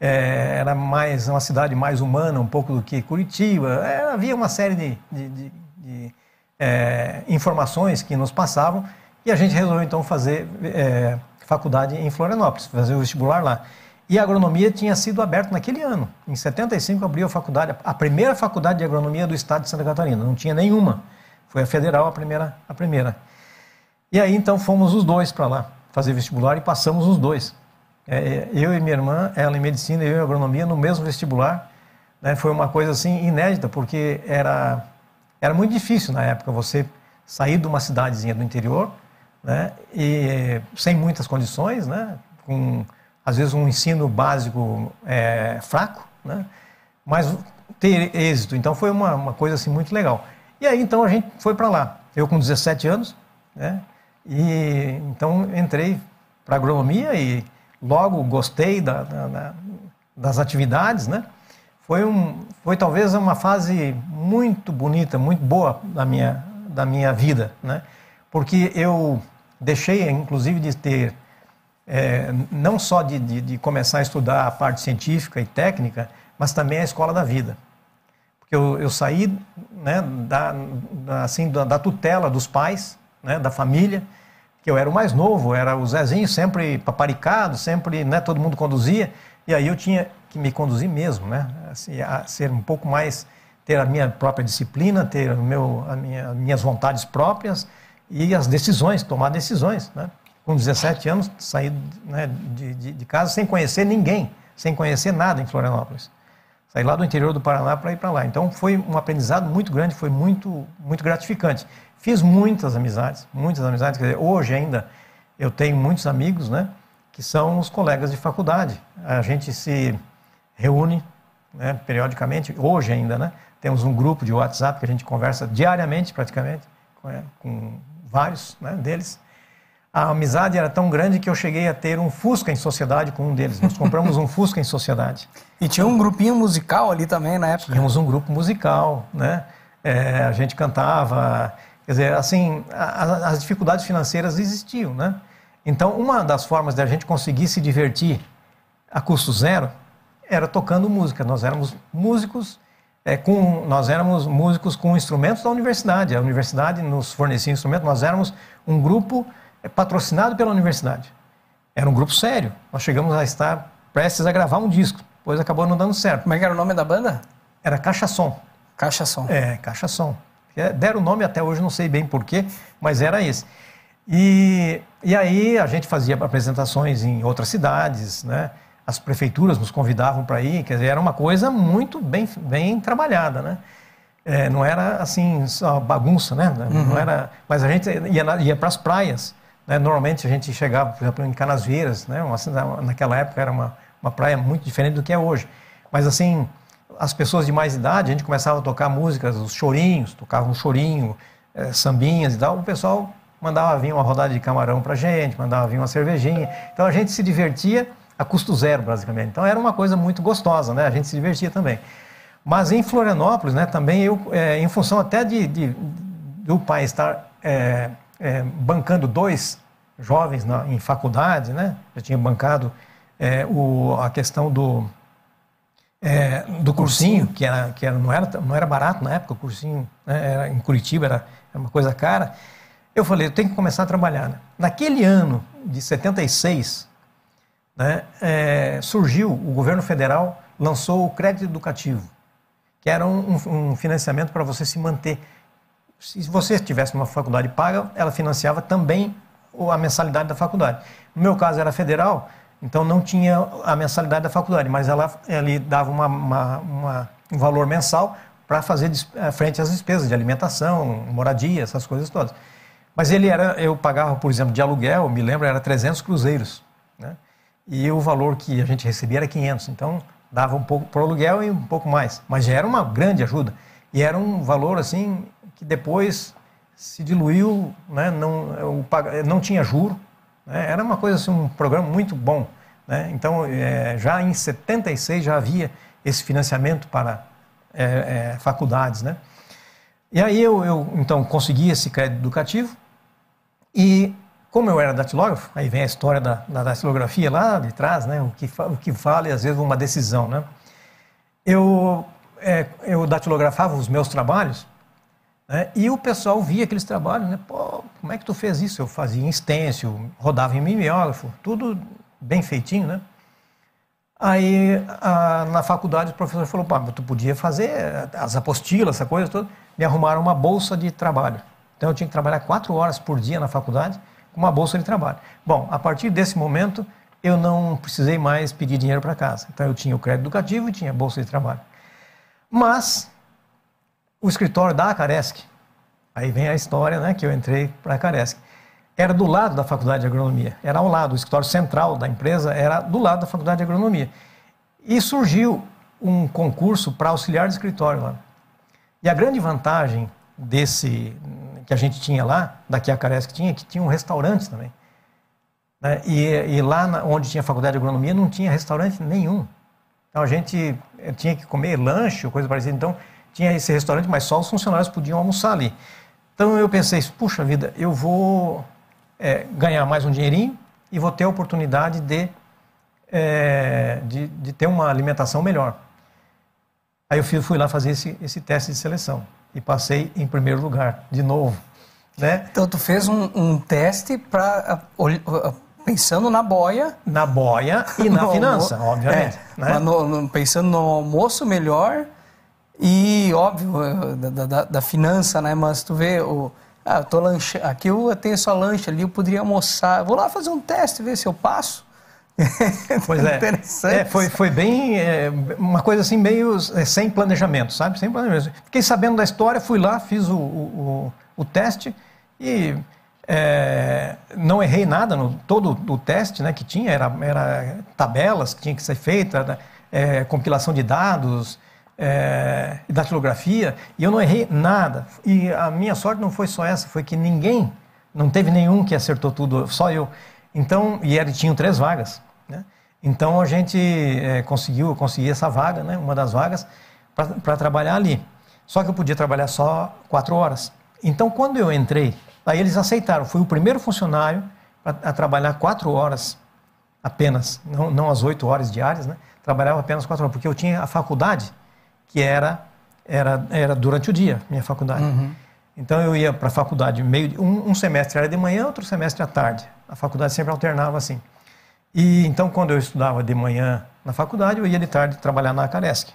é, era mais uma cidade mais humana um pouco do que Curitiba, é, havia uma série de, de, de, de é, informações que nos passavam e a gente resolveu então fazer é, faculdade em Florianópolis, fazer o vestibular lá e a agronomia tinha sido aberta naquele ano. Em 75 abriu a faculdade, a primeira faculdade de agronomia do estado de Santa Catarina, não tinha nenhuma. Foi a federal a primeira, a primeira. E aí então fomos os dois para lá fazer vestibular e passamos os dois. É, é eu e minha irmã, ela em medicina e eu em agronomia no mesmo vestibular. Né? Foi uma coisa assim inédita porque era era muito difícil na época você sair de uma cidadezinha do interior, né? E sem muitas condições, né? Com às vezes um ensino básico é, fraco, né? mas ter êxito. Então foi uma, uma coisa assim muito legal. E aí então a gente foi para lá. Eu com 17 anos, né? E então entrei para agronomia e logo gostei da, da, da, das atividades, né? Foi, um, foi talvez uma fase muito bonita, muito boa da minha, da minha vida, né? Porque eu deixei, inclusive, de ter é, não só de, de, de, começar a estudar a parte científica e técnica, mas também a escola da vida. Porque eu, eu saí né, da, assim, da, da, tutela dos pais, né, da família, que eu era o mais novo, era o Zezinho, sempre paparicado, sempre né, todo mundo conduzia, e aí eu tinha que me conduzir mesmo, né, assim, ser um pouco mais, ter a minha própria disciplina, ter o meu, a minha, minhas vontades próprias e as decisões, tomar decisões, né com 17 anos, saí né, de, de, de, casa sem conhecer ninguém, sem conhecer nada em Florianópolis. Saí lá do interior do Paraná para ir para lá. Então foi um aprendizado muito grande, foi muito, muito gratificante. Fiz muitas amizades, muitas amizades. Quer dizer, hoje ainda eu tenho muitos amigos, né, que são os colegas de faculdade. A gente se reúne né, periodicamente, hoje ainda, né? Temos um grupo de WhatsApp que a gente conversa diariamente, praticamente, com, com vários né, deles a amizade era tão grande que eu cheguei a ter um Fusca em sociedade com um deles. Nós compramos um Fusca em sociedade. E tinha um grupinho musical ali também na época? Tínhamos um grupo musical, né? É, a gente cantava. Quer dizer, assim, a, as dificuldades financeiras existiam, né? Então, uma das formas da gente conseguir se divertir a custo zero era tocando música. Nós éramos músicos. É, com, nós éramos músicos com instrumentos da universidade. A universidade nos fornecia instrumentos. Nós éramos um grupo é patrocinado pela universidade. Era um grupo sério. Nós chegamos a estar prestes a gravar um disco, pois acabou não dando certo. Como é era o nome da banda? Era Caixa Som. Caixa Som. É, Caixa Som. É, deram o nome até hoje, não sei bem porquê, mas era esse. E, e aí a gente fazia apresentações em outras cidades, né? As prefeituras nos convidavam para ir, quer dizer, era uma coisa muito bem, bem trabalhada, né? É, não era assim, só bagunça, né? Uhum. Não uhum. era, mas a gente ia, ia para as praias né? Normalmente a gente chegava, por exemplo, em Canasvieiras, né? naquela época era uma, uma praia muito diferente do que é hoje. Mas assim, as pessoas de mais idade, a gente começava a tocar músicas, os chorinhos, tocava um chorinho, é, sambinhas e tal. O pessoal mandava vir uma rodada de camarão para gente, mandava vir uma cervejinha. Então a gente se divertia a custo zero, basicamente. Então era uma coisa muito gostosa, né? A gente se divertia também. Mas em Florianópolis, né, também eu, é, em função até de, de do pai estar é, é, bancando dois jovens na, em faculdade, né? Já tinha bancado é, o, a questão do, é, do cursinho, que, era, que era, não, era, não era barato na época, o cursinho né, era, em Curitiba era, era, uma coisa cara. Eu falei, eu tenho que começar a trabalhar. Né? Naquele ano de 76, né, é, surgiu, o governo federal lançou o crédito educativo, que era um, um financiamento para você se manter se você tivesse uma faculdade paga, ela financiava também a mensalidade da faculdade. No meu caso era federal, então não tinha a mensalidade da faculdade, mas ela, ela dava uma, uma, uma, um valor mensal para fazer eh, frente às despesas de alimentação, moradia, essas coisas todas. Mas ele era, eu pagava, por exemplo, de aluguel, me lembro, era 300 cruzeiros, né? E o valor que a gente recebia era 500, então dava um pouco para o aluguel e um pouco mais, mas já era uma grande ajuda. E era um valor assim que depois se diluiu, né? não, é, é, não tinha juro. Né? Era uma coisa, assim, um programa muito bom. Né? Então, é, já em 76 já havia esse financiamento para é, é, faculdades. Né? E aí eu, eu, então, consegui esse crédito educativo e, como eu era datilógrafo, aí vem a história da, da datilografia lá de trás, né? o, que, o que vale, às vezes, uma decisão. Né? Eu, é, eu datilografava os meus trabalhos né? E o pessoal via aqueles trabalhos, né? Pô, como é que tu fez isso? Eu fazia em stencil, rodava em mimeógrafo, tudo bem feitinho, né? Aí, a, na faculdade, o professor falou, pá, tu podia fazer as apostilas, essa coisa toda. Me arrumaram uma bolsa de trabalho. Então, eu tinha que trabalhar quatro horas por dia na faculdade com uma bolsa de trabalho. Bom, a partir desse momento, eu não precisei mais pedir dinheiro para casa. Então, eu tinha o crédito educativo e tinha a bolsa de trabalho. Mas, o escritório da Caresc, aí vem a história né, que eu entrei para a Caresc, era do lado da Faculdade de Agronomia, era ao lado, o escritório central da empresa era do lado da Faculdade de Agronomia. E surgiu um concurso para auxiliar de escritório lá. E a grande vantagem desse que a gente tinha lá, daqui a Caresc tinha, é que tinha um restaurante também. Né? E, e, lá na, onde tinha a faculdade de agronomia não tinha restaurante nenhum. Então a gente eh, tinha que comer lanche, ou coisa parecida. Então tinha esse restaurante, mas só os funcionários podiam almoçar ali. Então eu pensei, puxa vida, eu vou é, ganhar mais um dinheirinho e vou ter a oportunidade de, é, de, de, ter uma alimentação melhor. Aí eu fui, fui lá fazer esse, esse teste de seleção e passei em primeiro lugar, de novo. Né? Então tu fez um, um teste para pensando na boia. Na boia e na finança, obviamente. É, né? no, no, pensando no almoço melhor e, óbvio, eh, da, da, da finança, né? Mas tu vê, o, ah, eu tô lanche, aqui eu tenho só lanche ali, eu poderia almoçar. Vou lá fazer um teste, ver se eu passo. Pois é. Interessante. É, foi, foi bem. É, uma coisa assim, meio é, sem planejamento, sabe? Sem planejamento. Fiquei sabendo da história, fui lá, fiz o, o, o teste e não errei nada no todo o teste né, que tinha. Era, era tabelas que tinha que ser feita, né, compilação de dados, é, datilografia e eu não errei nada. E a minha sorte não foi só essa, foi que ninguém, não teve nenhum que acertou tudo, só eu. Então, e ele tinha três vagas. Né? Então a gente é, conseguiu, eu consegui essa vaga, né, uma das vagas, para trabalhar ali. Só que eu podia trabalhar só quatro horas. Então, quando eu entrei, aí eles aceitaram. Fui o primeiro funcionário a, a trabalhar quatro horas apenas, não, não as oito horas diárias, né? Trabalhava apenas quatro horas, porque eu tinha a faculdade que era, era, era durante o dia, minha faculdade. Uhum. Então eu ia para a faculdade, meio, um, um, semestre era de manhã, outro semestre à tarde. A faculdade sempre alternava assim. E então quando eu estudava de manhã na faculdade, eu ia de tarde trabalhar na Caresc.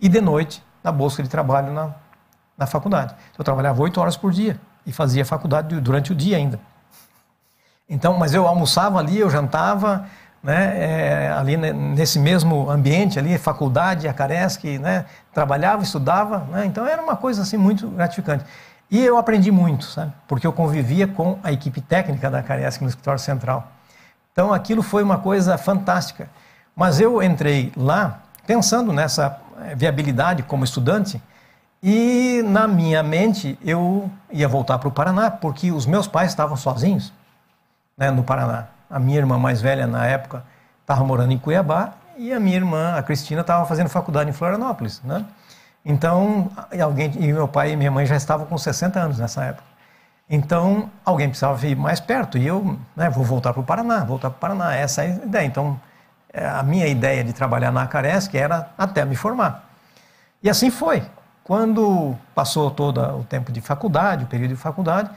E de noite, na bolsa de trabalho na, na faculdade. Então, eu trabalhava oito horas por dia e fazia faculdade durante o dia ainda. Então, mas eu almoçava ali, eu jantava, né, é, ali nesse mesmo ambiente ali, faculdade, a Caresc, né, trabalhava, estudava, né, então era uma coisa assim muito gratificante. E eu aprendi muito, sabe? Porque eu convivia com a equipe técnica da Caresc no escritório central. Então aquilo foi uma coisa fantástica. Mas eu entrei lá pensando nessa eh, viabilidade como estudante e na minha mente eu ia voltar para o Paraná porque os meus pais estavam sozinhos né, no Paraná a minha irmã mais velha na época estava morando em Cuiabá e a minha irmã, a Cristina, estava fazendo faculdade em Florianópolis, né? Então, alguém, e meu pai e minha mãe já estavam com 60 anos nessa época. Então, alguém precisava vir mais perto e eu né, vou voltar para o Paraná, voltar para o Paraná, essa é a ideia. Então, é, a minha ideia de trabalhar na Caresc era até me formar. E assim foi. Quando passou todo o tempo de faculdade, o período de faculdade,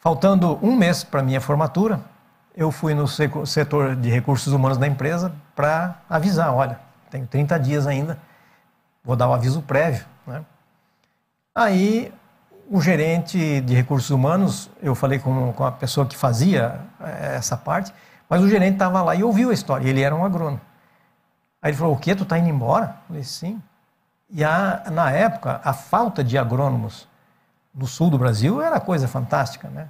faltando um mês para minha formatura, eu fui no setor de recursos humanos da empresa para avisar, olha, tenho 30 dias ainda, vou dar o um aviso prévio. Né? Aí o gerente de recursos humanos, eu falei com, com a pessoa que fazia eh, essa parte, mas o gerente estava lá e ouviu a história, ele era um agrônomo. Aí ele falou, o quê? Tu está indo embora? Eu falei, sim. E a, na época, a falta de agrônomos no sul do Brasil era coisa fantástica, né?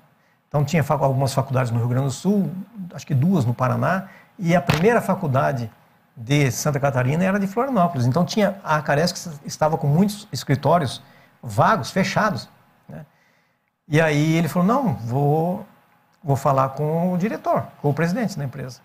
Então, tinha algumas faculdades no Rio Grande do Sul, acho que duas no Paraná, e a primeira faculdade de Santa Catarina era de Florianópolis. Então, tinha a Caresc estava com muitos escritórios vagos, fechados. Né? E aí ele falou: não, vou, vou falar com o diretor, com o presidente da empresa.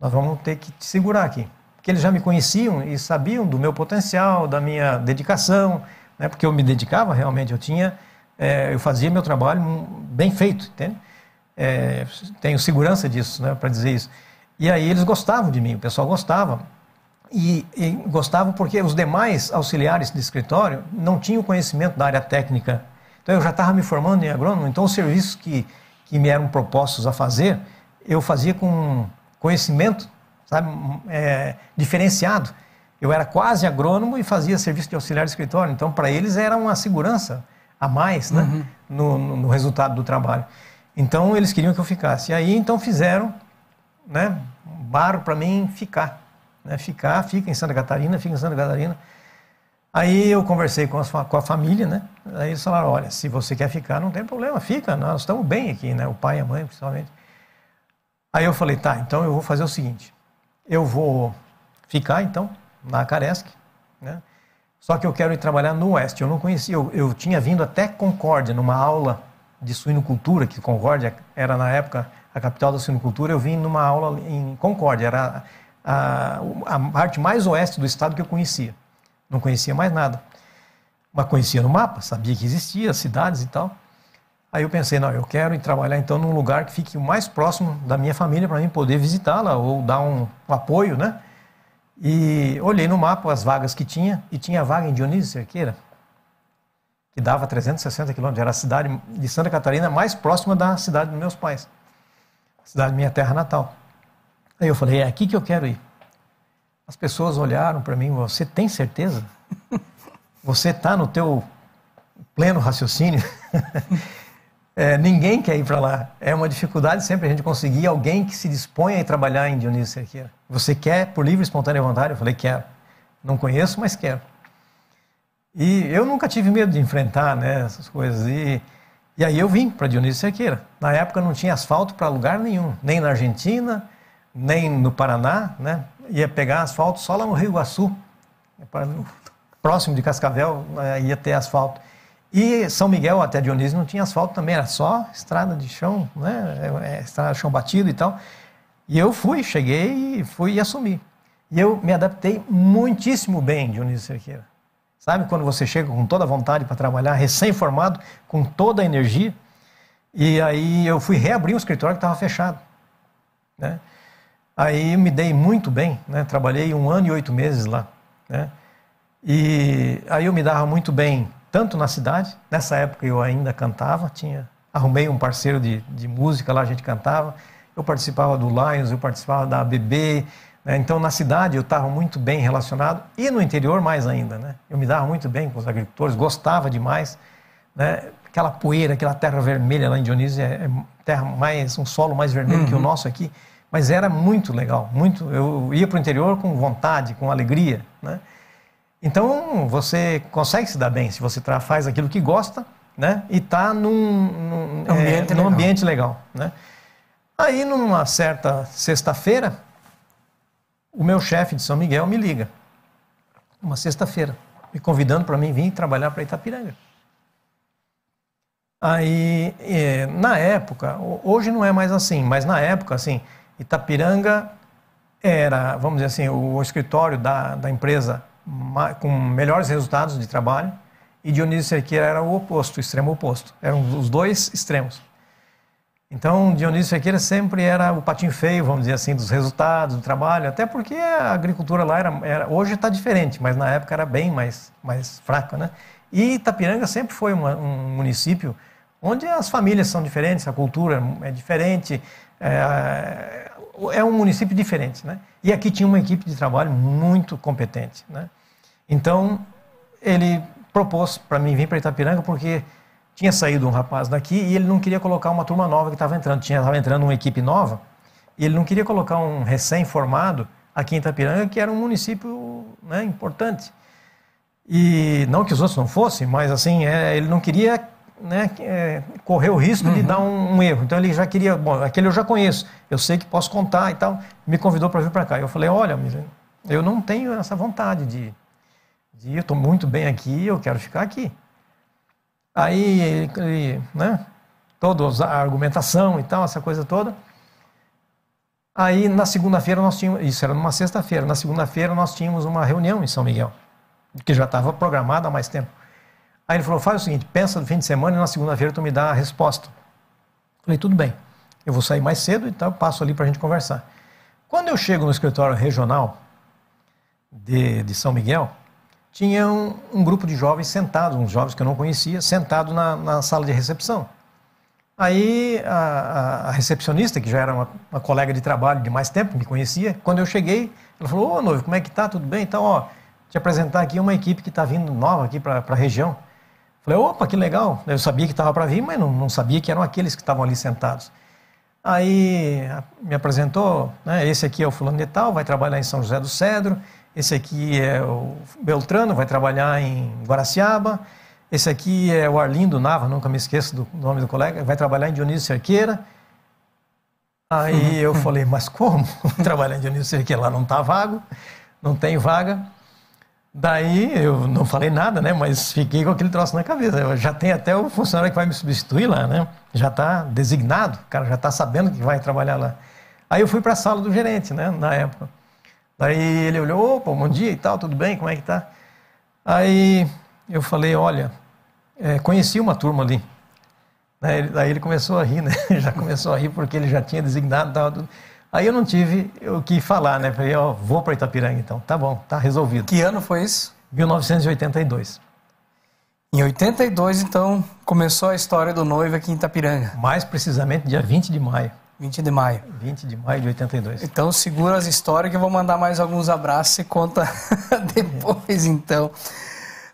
Nós vamos ter que te segurar aqui. Porque eles já me conheciam e sabiam do meu potencial, da minha dedicação, né? porque eu me dedicava realmente, eu tinha é, eu fazia meu trabalho bem feito, entende? É, tenho segurança disso, né, para dizer isso. E aí eles gostavam de mim, o pessoal gostava. E, e gostavam porque os demais auxiliares de escritório não tinham conhecimento da área técnica. Então eu já estava me formando em agrônomo, então os serviços que, que me eram propostos a fazer, eu fazia com conhecimento sabe, é, diferenciado. Eu era quase agrônomo e fazia serviço de auxiliar de escritório, então para eles era uma segurança a mais né, uhum. no, no, no, resultado do trabalho. Então eles queriam que eu ficasse. E aí então fizeram né, um bar para mim ficar. Né, ficar, fica em Santa Catarina, fica em Santa Catarina. Aí eu conversei com a, com a família, né? Aí eles falaram: olha, se você quer ficar, não tem problema, fica, nós estamos bem aqui, né? O pai e a mãe, principalmente. Aí eu falei: tá, então eu vou fazer o seguinte: eu vou ficar, então, na Caresc, né? Só que eu quero ir trabalhar no Oeste. Eu não conhecia, eu, eu tinha vindo até Concórdia, numa aula de suinocultura, que Concórdia era na época a capital da suinocultura. Eu vim numa aula em Concórdia, era a, a parte mais oeste do estado que eu conhecia. Não conhecia mais nada. Mas conhecia no mapa, sabia que existia, cidades e tal. Aí eu pensei, não, eu quero ir trabalhar então num lugar que fique o mais próximo da minha família para mim poder visitá-la ou dar um, um, apoio, né? E olhei no mapa as vagas que tinha, e tinha vaga em Dionísio Cerqueira, que dava 360 quilômetros, era a cidade de Santa Catarina mais próxima da cidade dos meus pais, a cidade da minha terra natal. Aí eu falei, é aqui que eu quero ir. As pessoas olharam para mim, você tem certeza? Você está no teu pleno raciocínio? É, ninguém quer ir para lá. É uma dificuldade sempre a gente conseguir alguém que se disponha a trabalhar em Dionísio Cerqueira. Você quer por livre e espontânea vontade? Eu falei, quero. Não conheço, mas quero. E eu nunca tive medo de enfrentar né, essas coisas. E, e aí eu vim para Dionísio Cerqueira. Na época não tinha asfalto para lugar nenhum, nem na Argentina, nem no Paraná. Né? Ia pegar asfalto só lá no Rio Iguaçu, próximo de Cascavel, eh, ia ter asfalto. E São Miguel até Dionísio não tinha asfalto também, era só estrada de chão, né? É, é, estrada de chão batido e tal. E eu fui, cheguei e fui e assumi. E eu me adaptei muitíssimo bem, Dionísio Cerqueira. Sabe quando você chega com toda a vontade para trabalhar, recém-formado, com toda a energia? E aí eu fui reabrir um escritório que estava fechado. Né? Aí me dei muito bem, né? trabalhei um ano e oito meses lá. Né? E aí eu me dava muito bem tanto na cidade. Nessa época eu ainda cantava, tinha arrumei um parceiro de, de música lá, a gente cantava. Eu participava do Lions, eu participava da ABB. Né? Então, na cidade, eu estava muito bem relacionado e no interior mais ainda. Né? Eu me dava muito bem com os agricultores, gostava demais. Né? Aquela poeira, aquela terra vermelha lá em Dionísio, é, é terra mais, um solo mais vermelho uhum. que o uhum. nosso aqui. Mas era muito legal, muito. Eu ia para o interior com vontade, com alegria. Né? Então você consegue se dar bem se você faz aquilo que gosta, né? E está num, num, é, ambiente, é, legal. ambiente legal, né? Aí numa certa sexta-feira, o meu chefe de São Miguel me liga, uma sexta-feira, me convidando para mim vir trabalhar para Itapiranga. Aí, é, na época, hoje não é mais assim, mas na época, assim, Itapiranga era, vamos dizer assim, o escritório da, da empresa com melhores resultados de trabalho, e Dionísio Cerqueira era o oposto, o extremo oposto. Eram os dois extremos. Então, Dionísio Cerqueira sempre era o patinho feio, vamos dizer assim, dos resultados, do trabalho, até porque a agricultura lá era. era hoje está diferente, mas na época era bem mais, mais fraca, né? E Itapiranga sempre foi uma, um município onde as famílias são diferentes, a cultura é diferente. É, é um município diferente, né? E aqui tinha uma equipe de trabalho muito competente, né? Então, ele propôs para mim vir para Itapiranga porque tinha saído um rapaz daqui e ele não queria colocar uma turma nova que estava entrando. Tinha estava entrando uma equipe nova e ele não queria colocar um recém-formado aqui em Itapiranga, que era um município né, importante. E não que os outros não fossem, mas assim, é, ele não queria né, é, correr o risco uhum. de dar um, um, erro. Então ele já queria, bom, aquele eu já conheço, eu sei que posso contar e tal. Me convidou para vir para cá. Eu falei, olha, eu não tenho essa vontade de, de ir, eu estou muito bem aqui, eu quero ficar aqui. Aí, ele, né, toda a argumentação e tal, essa coisa toda. Aí na segunda-feira nós tínhamos, isso era numa sexta-feira, na segunda-feira nós tínhamos uma reunião em São Miguel, que já estava programada há mais tempo. Aí ele falou: faz o seguinte, pensa no fim de semana e na segunda-feira tu me dá a resposta. Eu falei: tudo bem, eu vou sair mais cedo e então passo ali para a gente conversar. Quando eu chego no escritório regional de, de São Miguel, tinha um, um grupo de jovens sentados, uns jovens que eu não conhecia, sentados na, na sala de recepção. Aí a, a, recepcionista, que já era uma, uma, colega de trabalho de mais tempo, me conhecia, quando eu cheguei, ela falou, ô noivo, como é que tá? Tudo bem? Então, ó, te apresentar aqui uma equipe que está vindo nova aqui para a região. Falei, opa, que legal. Eu sabia que estava para vir, mas não, não, sabia que eram aqueles que estavam ali sentados. Aí me apresentou, né, esse aqui é o fulano de tal, vai trabalhar em São José do Cedro, esse aqui é o Beltrano, vai trabalhar em Guaraciaba, esse aqui é o Arlindo Nava, nunca me esqueço do nome do colega, vai trabalhar em Dionísio Cerqueira. Aí uhum. eu falei, mas como trabalhar em Dionísio Cerqueira? Lá não está vago, não tem vaga. Daí eu não falei nada, né? Mas fiquei com aquele troço na cabeça. Eu já tem até o funcionário que vai me substituir lá, né? Já está designado, o cara já está sabendo que vai trabalhar lá. Aí eu fui para a sala do gerente, né? Na época. Daí ele olhou, opa, bom dia e tal, tudo bem, como é que tá? Aí eu falei, olha, é, conheci uma turma ali. Daí ele começou a rir, né? já começou a rir porque ele já tinha designado tal. Tudo. Aí eu não tive o que falar, né? Falei, ó, vou para Itapiranga então. Tá bom, tá resolvido. Que ano foi isso? 1982. Em 82, então, começou a história do noivo aqui em Itapiranga. Mais precisamente, dia 20 de maio. 20 de maio. 20 de maio de 82. Então, segura as histórias que eu vou mandar mais alguns abraços e conta depois, então.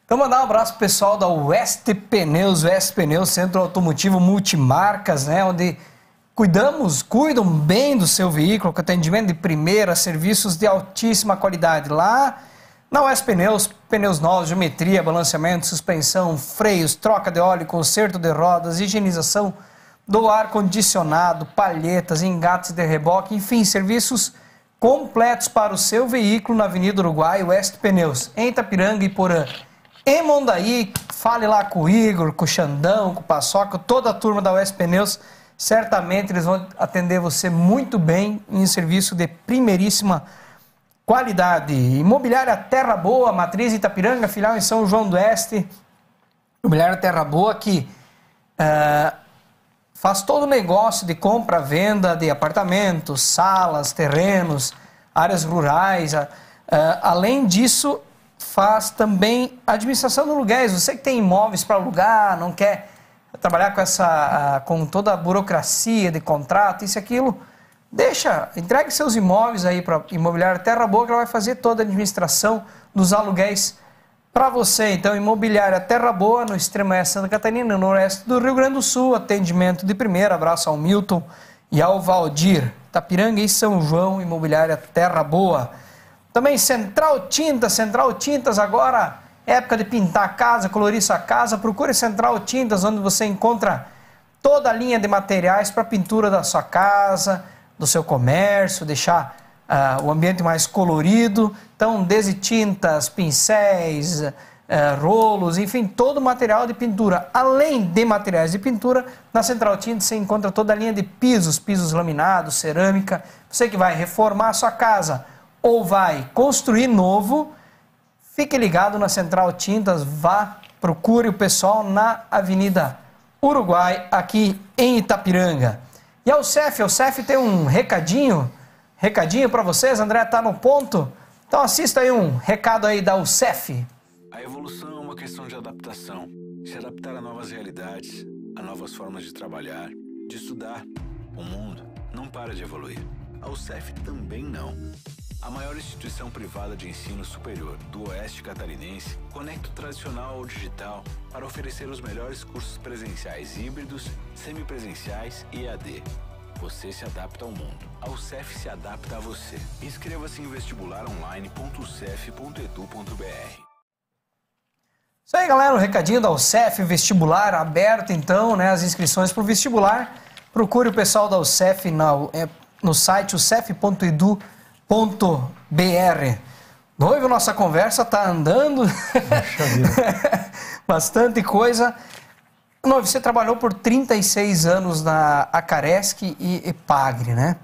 Então, mandar um abraço pessoal da West Pneus, West Pneus, Centro Automotivo Multimarcas, né? Onde cuidamos, cuidam bem do seu veículo, com atendimento de primeira, serviços de altíssima qualidade lá. Na US Pneus, pneus novos, geometria, balanceamento, suspensão, freios, troca de óleo, conserto de rodas, higienização do ar-condicionado, palhetas, engates de reboque, enfim, serviços completos para o seu veículo na Avenida Uruguai, West Pneus, em Itapiranga e Porã. Em Mondaí, fale lá com o Igor, com o Xandão, com o Paçoca, toda a turma da West Pneus certamente eles vão atender você muito bem em serviço de primeiríssima qualidade. Imobiliária Terra Boa, matriz Itapiranga, filial em São João do Oeste. Imobiliária Terra Boa que uh, faz todo o negócio de compra, venda de apartamentos, salas, terrenos, áreas rurais. Uh, além disso, faz também administração de aluguéis. Você que tem imóveis para alugar, não quer trabalhar com essa com toda a burocracia de contrato, isso e aquilo. Deixa, entregue seus imóveis aí para imobiliária Terra Boa, que ela vai fazer toda a administração dos aluguéis para você. Então, imobiliária Terra Boa, no extremo oeste Santa Catarina, no noroeste do Rio Grande do Sul, atendimento de primeira. Abraço ao Milton e ao Valdir. Tapiranga e São João, imobiliária Terra Boa. Também Central Tintas, Central Tintas agora Época de pintar a casa, colorir sua casa, procure Central Tintas, onde você encontra toda a linha de materiais para pintura da sua casa, do seu comércio, deixar uh, o ambiente mais colorido. Então, desde tintas, pincéis, uh, rolos, enfim, todo o material de pintura. Além de materiais de pintura, na Central Tintas você encontra toda a linha de pisos, pisos laminados, cerâmica. Você que vai reformar a sua casa ou vai construir novo, Fique ligado na Central Tintas, vá, procure o pessoal na Avenida Uruguai, aqui em Itapiranga. E a é UCEF, a é UCEF tem um recadinho, recadinho para vocês, André tá no ponto. Então assista aí um recado aí da UCEF. A evolução é uma questão de adaptação, se adaptar a novas realidades, a novas formas de trabalhar, de estudar. O mundo não para de evoluir. A UCEF também não. A maior instituição privada de ensino superior do Oeste Catarinense conecta o tradicional ao digital para oferecer os melhores cursos presenciais híbridos, semipresenciais e AD. Você se adapta ao mundo. A UCEF se adapta a você. Inscreva-se em vestibularonline.ucef.edu.br. Isso aí, galera. O um recadinho da UCEF, vestibular aberto, então, né? As inscrições para o vestibular. Procure o pessoal da UCEF na, é, no site ucef.edu.br noivo.br. Noivo, nossa conversa está andando. Bastante coisa. Noivo, você trabalhou por 36 anos na Acaresc e Epagre, né?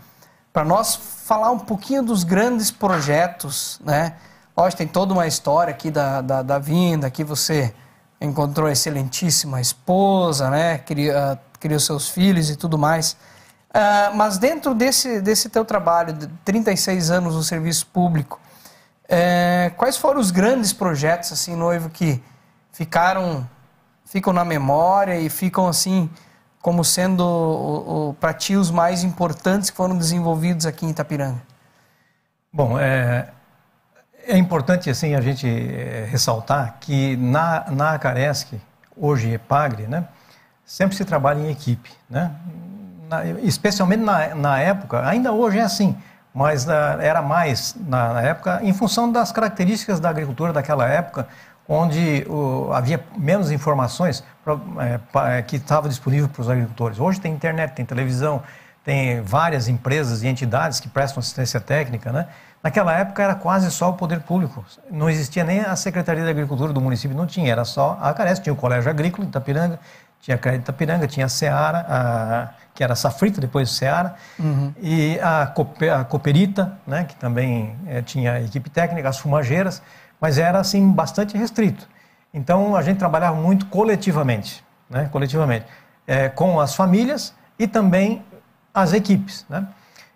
Para nós falar um pouquinho dos grandes projetos, né? Lógico, tem toda uma história aqui da, da, da vinda, que você encontrou a excelentíssima esposa, né? Criou, ah, criou seus filhos e tudo mais. Uh, mas dentro desse, desse teu trabalho, de 36 anos no serviço público, eh, quais foram os grandes projetos, assim, noivo, que ficaram, ficam na memória e ficam, assim, como sendo para ti os mais importantes que foram desenvolvidos aqui em Itapiranga? Bom, é, é importante, assim, a gente eh, ressaltar que na, na Acaresc, hoje EPAGRE, né, sempre se trabalha em equipe, né? na, especialmente na, na época, ainda hoje é assim, mas ah, era mais na época, em função das características da agricultura daquela época, onde havia menos informações pra, é, eh, pra, eh, que estavam disponíveis para os agricultores. Hoje tem internet, tem televisão, tem várias empresas e entidades que prestam assistência técnica, né? Naquela época era quase só o poder público. Não existia nem a Secretaria da Agricultura do município, não tinha, era só a Cares. Tinha o Colégio Agrícola de Itapiranga, tinha a Crédito Itapiranga, tinha a Seara, a que era Safrita, depois o Ceará, uhum. e a, Cope, a Coperita, né, que também é, tinha equipe técnica, as fumageiras, mas era assim bastante restrito. Então a gente trabalhava muito coletivamente, né, coletivamente, é, com as famílias e também as equipes, né?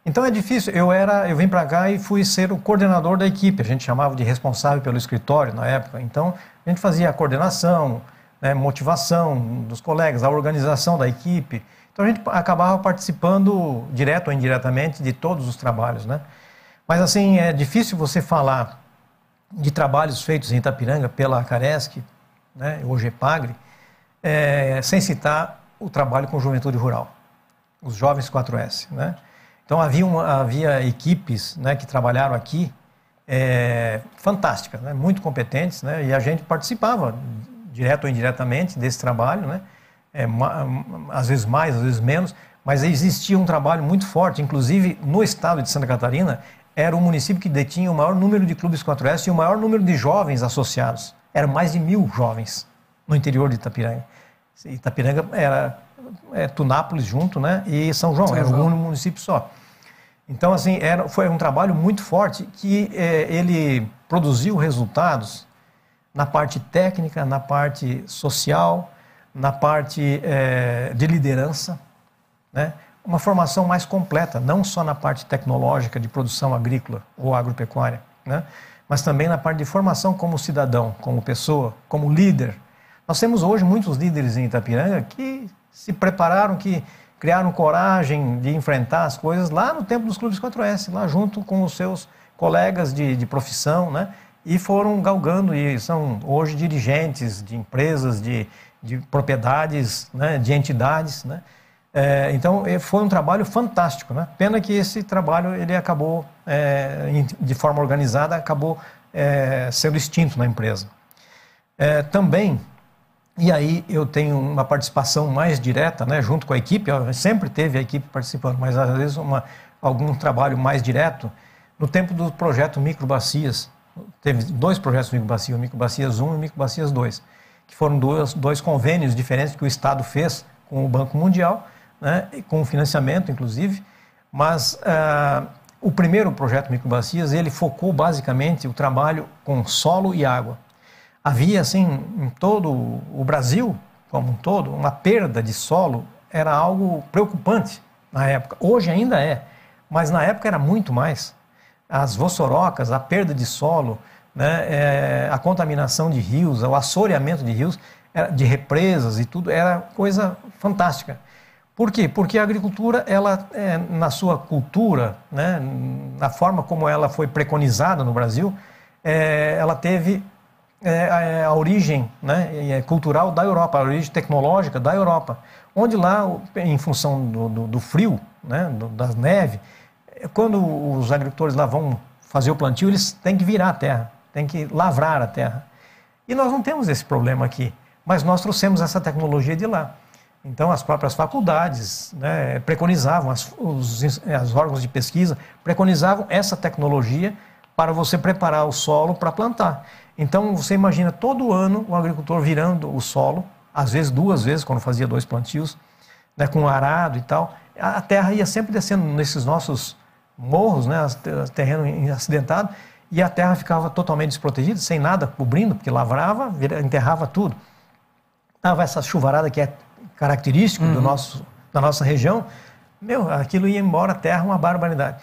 Então é difícil. Eu era, eu vim para cá e fui ser o coordenador da equipe. A gente chamava de responsável pelo escritório na época. Então a gente fazia a coordenação, né, motivação dos colegas, a organização da equipe, então a gente acabava participando, direto ou indiretamente, de todos os trabalhos, né? Mas assim, é difícil você falar de trabalhos feitos em Itapiranga pela Caresc, né, hoje é Pagre, é, sem citar o trabalho com juventude rural, os jovens 4S. Né? Então havia, uma, havia equipes né, que trabalharam aqui é, fantásticas, né, muito competentes, né, e a gente participava direto ou indiretamente desse trabalho, né? é, às vezes mais, às vezes menos, mas existia um trabalho muito forte, inclusive no estado de Santa Catarina, era o município que detinha o maior número de clubes 4S e o maior número de jovens associados. Eram mais de mil jovens no interior de Itapiranga. Itapiranga era é, Tunápolis junto, né? E São João, São era João. um município só. Então, assim, era, foi um trabalho muito forte que é, ele produziu resultados na parte técnica, na parte social, na parte é, de liderança, né? uma formação mais completa, não só na parte tecnológica de produção agrícola ou agropecuária, né? mas também na parte de formação como cidadão, como pessoa, como líder. Nós temos hoje muitos líderes em Itapiranga que se prepararam, que criaram coragem de enfrentar as coisas lá no tempo dos clubes 4S, lá junto com os seus colegas de, de profissão, né? e foram galgando e são hoje dirigentes de empresas, de, de propriedades, né, de entidades. Né? É, então, foi um trabalho fantástico. Né? Pena que esse trabalho ele acabou, é, de forma organizada, acabou é, sendo extinto na empresa. É, também, e aí eu tenho uma participação mais direta, né, junto com a equipe, sempre teve a equipe participando, mas às vezes uma, algum trabalho mais direto. No tempo do projeto Microbacias, teve dois projetos Microbacias, Microbacias 1 e Microbacias 2 que foram dois, dois convênios diferentes que o Estado fez com o Banco Mundial, né, com financiamento, inclusive. Mas uh, o primeiro projeto Microbacias, ele focou basicamente o trabalho com solo e água. Havia, assim, em todo o Brasil, como um todo, uma perda de solo era algo preocupante na época. Hoje ainda é, mas na época era muito mais. As vossorocas, a perda de solo, né, é, a contaminação de rios, o assoreamento de rios, de represas e tudo, era coisa fantástica. Por quê? Porque a agricultura, ela, é, na sua cultura, né, na forma como ela foi preconizada no Brasil, é, ela teve é, a, é, origem né, é cultural da Europa, a origem tecnológica da Europa, onde lá, em função do, do, do frio, né, do, das neves, quando os agricultores lá vão fazer o plantio, eles têm que virar a terra tem que lavrar a terra. E nós não temos esse problema aqui, mas nós trouxemos essa tecnologia de lá. Então, as próprias faculdades né, preconizavam, as, os as órgãos de pesquisa preconizavam essa tecnologia para você preparar o solo para plantar. Então, você imagina todo ano o agricultor virando o solo, às vezes duas vezes, quando fazia dois plantios, né, com arado e tal. A terra ia sempre descendo nesses nossos morros, né, terreno acidentado, e a terra ficava totalmente desprotegida, sem nada cobrindo, porque lavrava, enterrava tudo. Tava essa chuvarada que é característico uhum. do nosso, da nossa região. Meu, aquilo ia embora, a terra, uma barbaridade.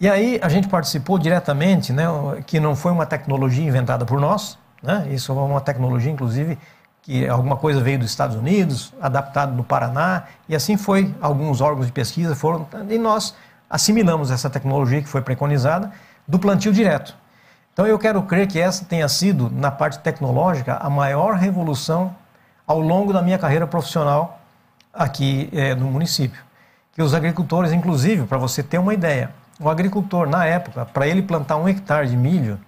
E aí a gente participou diretamente, né, que não foi uma tecnologia inventada por nós, né, isso é uma tecnologia, inclusive, que alguma coisa veio dos Estados Unidos, adaptado no Paraná, e assim foi. Alguns órgãos de pesquisa foram, e nós assimilamos essa tecnologia que foi preconizada do plantio direto. Então eu quero crer que essa tenha sido, na parte tecnológica, a maior revolução ao longo da minha carreira profissional aqui é, no município. Que os agricultores, inclusive, para você ter uma ideia, o agricultor, na época, para ele plantar um hectare de milho,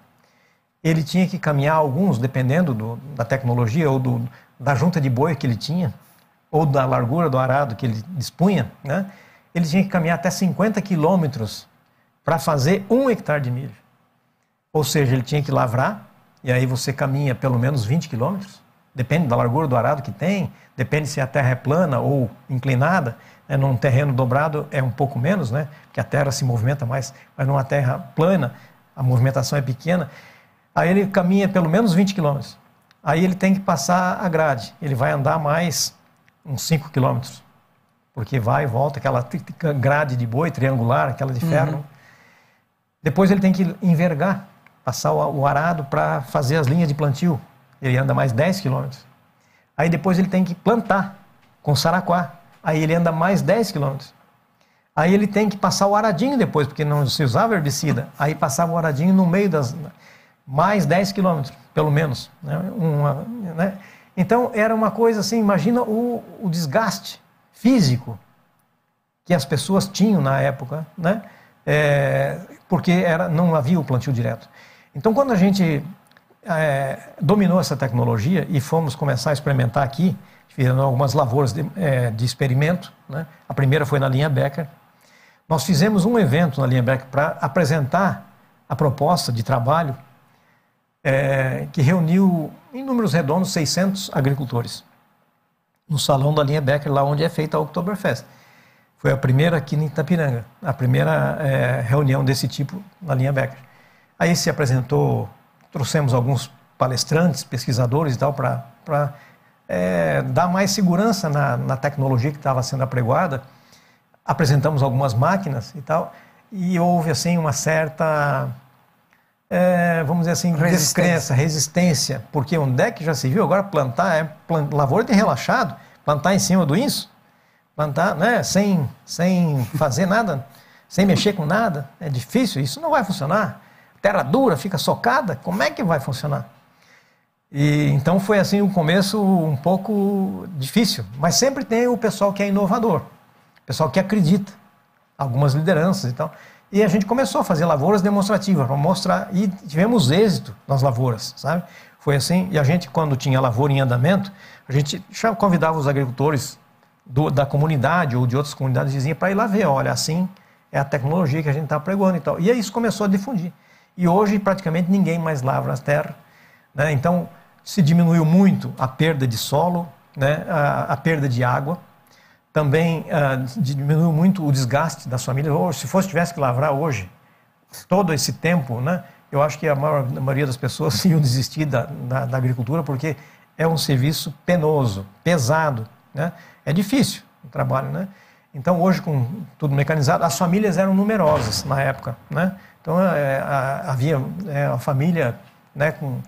ele tinha que caminhar alguns, dependendo do, da tecnologia ou do, da junta de boi que ele tinha, ou da largura do arado que ele dispunha, né? ele tinha que caminhar até 50 quilômetros para fazer um hectare de milho. Ou seja, ele tinha que lavrar, e aí você caminha pelo menos 20 quilômetros. Depende da largura do arado que tem, depende se a terra é plana ou inclinada. Né? Num terreno dobrado é um pouco menos, né? porque a terra se movimenta mais, mas numa terra plana a movimentação é pequena. Aí ele caminha pelo menos 20 quilômetros. Aí ele tem que passar a grade. Ele vai andar mais uns 5 quilômetros, porque vai e volta aquela grade de boi triangular, aquela de ferro. Uhum. Depois ele tem que envergar passar o arado para fazer as linhas de plantio. Ele anda mais 10 quilômetros. Aí depois ele tem que plantar com saraquá. Aí ele anda mais 10 quilômetros. Aí ele tem que passar o aradinho depois, porque não se usava herbicida. Aí passava o aradinho no meio das. mais 10 quilômetros, pelo menos. Né? Uma, né? Então era uma coisa assim, imagina o, o, desgaste físico que as pessoas tinham na época, né? É, porque era, não havia o plantio direto. Então, quando a gente é, dominou essa tecnologia e fomos começar a experimentar aqui, fizemos algumas lavouras de, é, de experimento. Né? A primeira foi na linha Becker. Nós fizemos um evento na linha Becker para apresentar a proposta de trabalho é, que reuniu, em números redondos, 600 agricultores no salão da linha Becker, lá onde é feita a Oktoberfest. Foi a primeira aqui em Itapiranga, a primeira é, reunião desse tipo na linha Becker. Aí se apresentou, trouxemos alguns palestrantes, pesquisadores e tal, para é, dar mais segurança na, na tecnologia que estava sendo apregoada. Apresentamos algumas máquinas e tal, e houve assim uma certa é, vamos dizer assim, resistência. descrença, resistência, porque onde é que já se viu agora plantar, é plant, lavoura de relaxado, plantar em cima do isso, plantar né, sem, sem fazer nada, sem mexer com nada, é difícil, isso não vai funcionar terra dura, fica socada, como é que vai funcionar? E então foi assim um começo um pouco difícil, mas sempre tem o pessoal que é inovador, o pessoal que acredita, algumas lideranças e tal. E a gente começou a fazer lavouras demonstrativas para mostrar e tivemos êxito nas lavouras, sabe? Foi assim, e a gente quando tinha lavoura em andamento, a gente convidava os agricultores do, da comunidade ou de outras comunidades vizinhas para ir lá ver, olha, assim é a tecnologia que a gente está pregando e tal. E aí isso começou a difundir. E hoje praticamente ninguém mais lavra as terra. Né? Então se diminuiu muito a perda de solo, né? a, a perda de água. Também uh, diminuiu muito o desgaste das famílias. Ou se fosse tivesse que lavrar hoje, todo esse tempo, né? eu acho que a, maior, a maioria das pessoas iam desistir da, da, da, agricultura porque é um serviço penoso, pesado. Né? É difícil o trabalho, né? Então, hoje, com tudo mecanizado, as famílias eram numerosas na época. Né? Então, é, a, havia é, a família né, com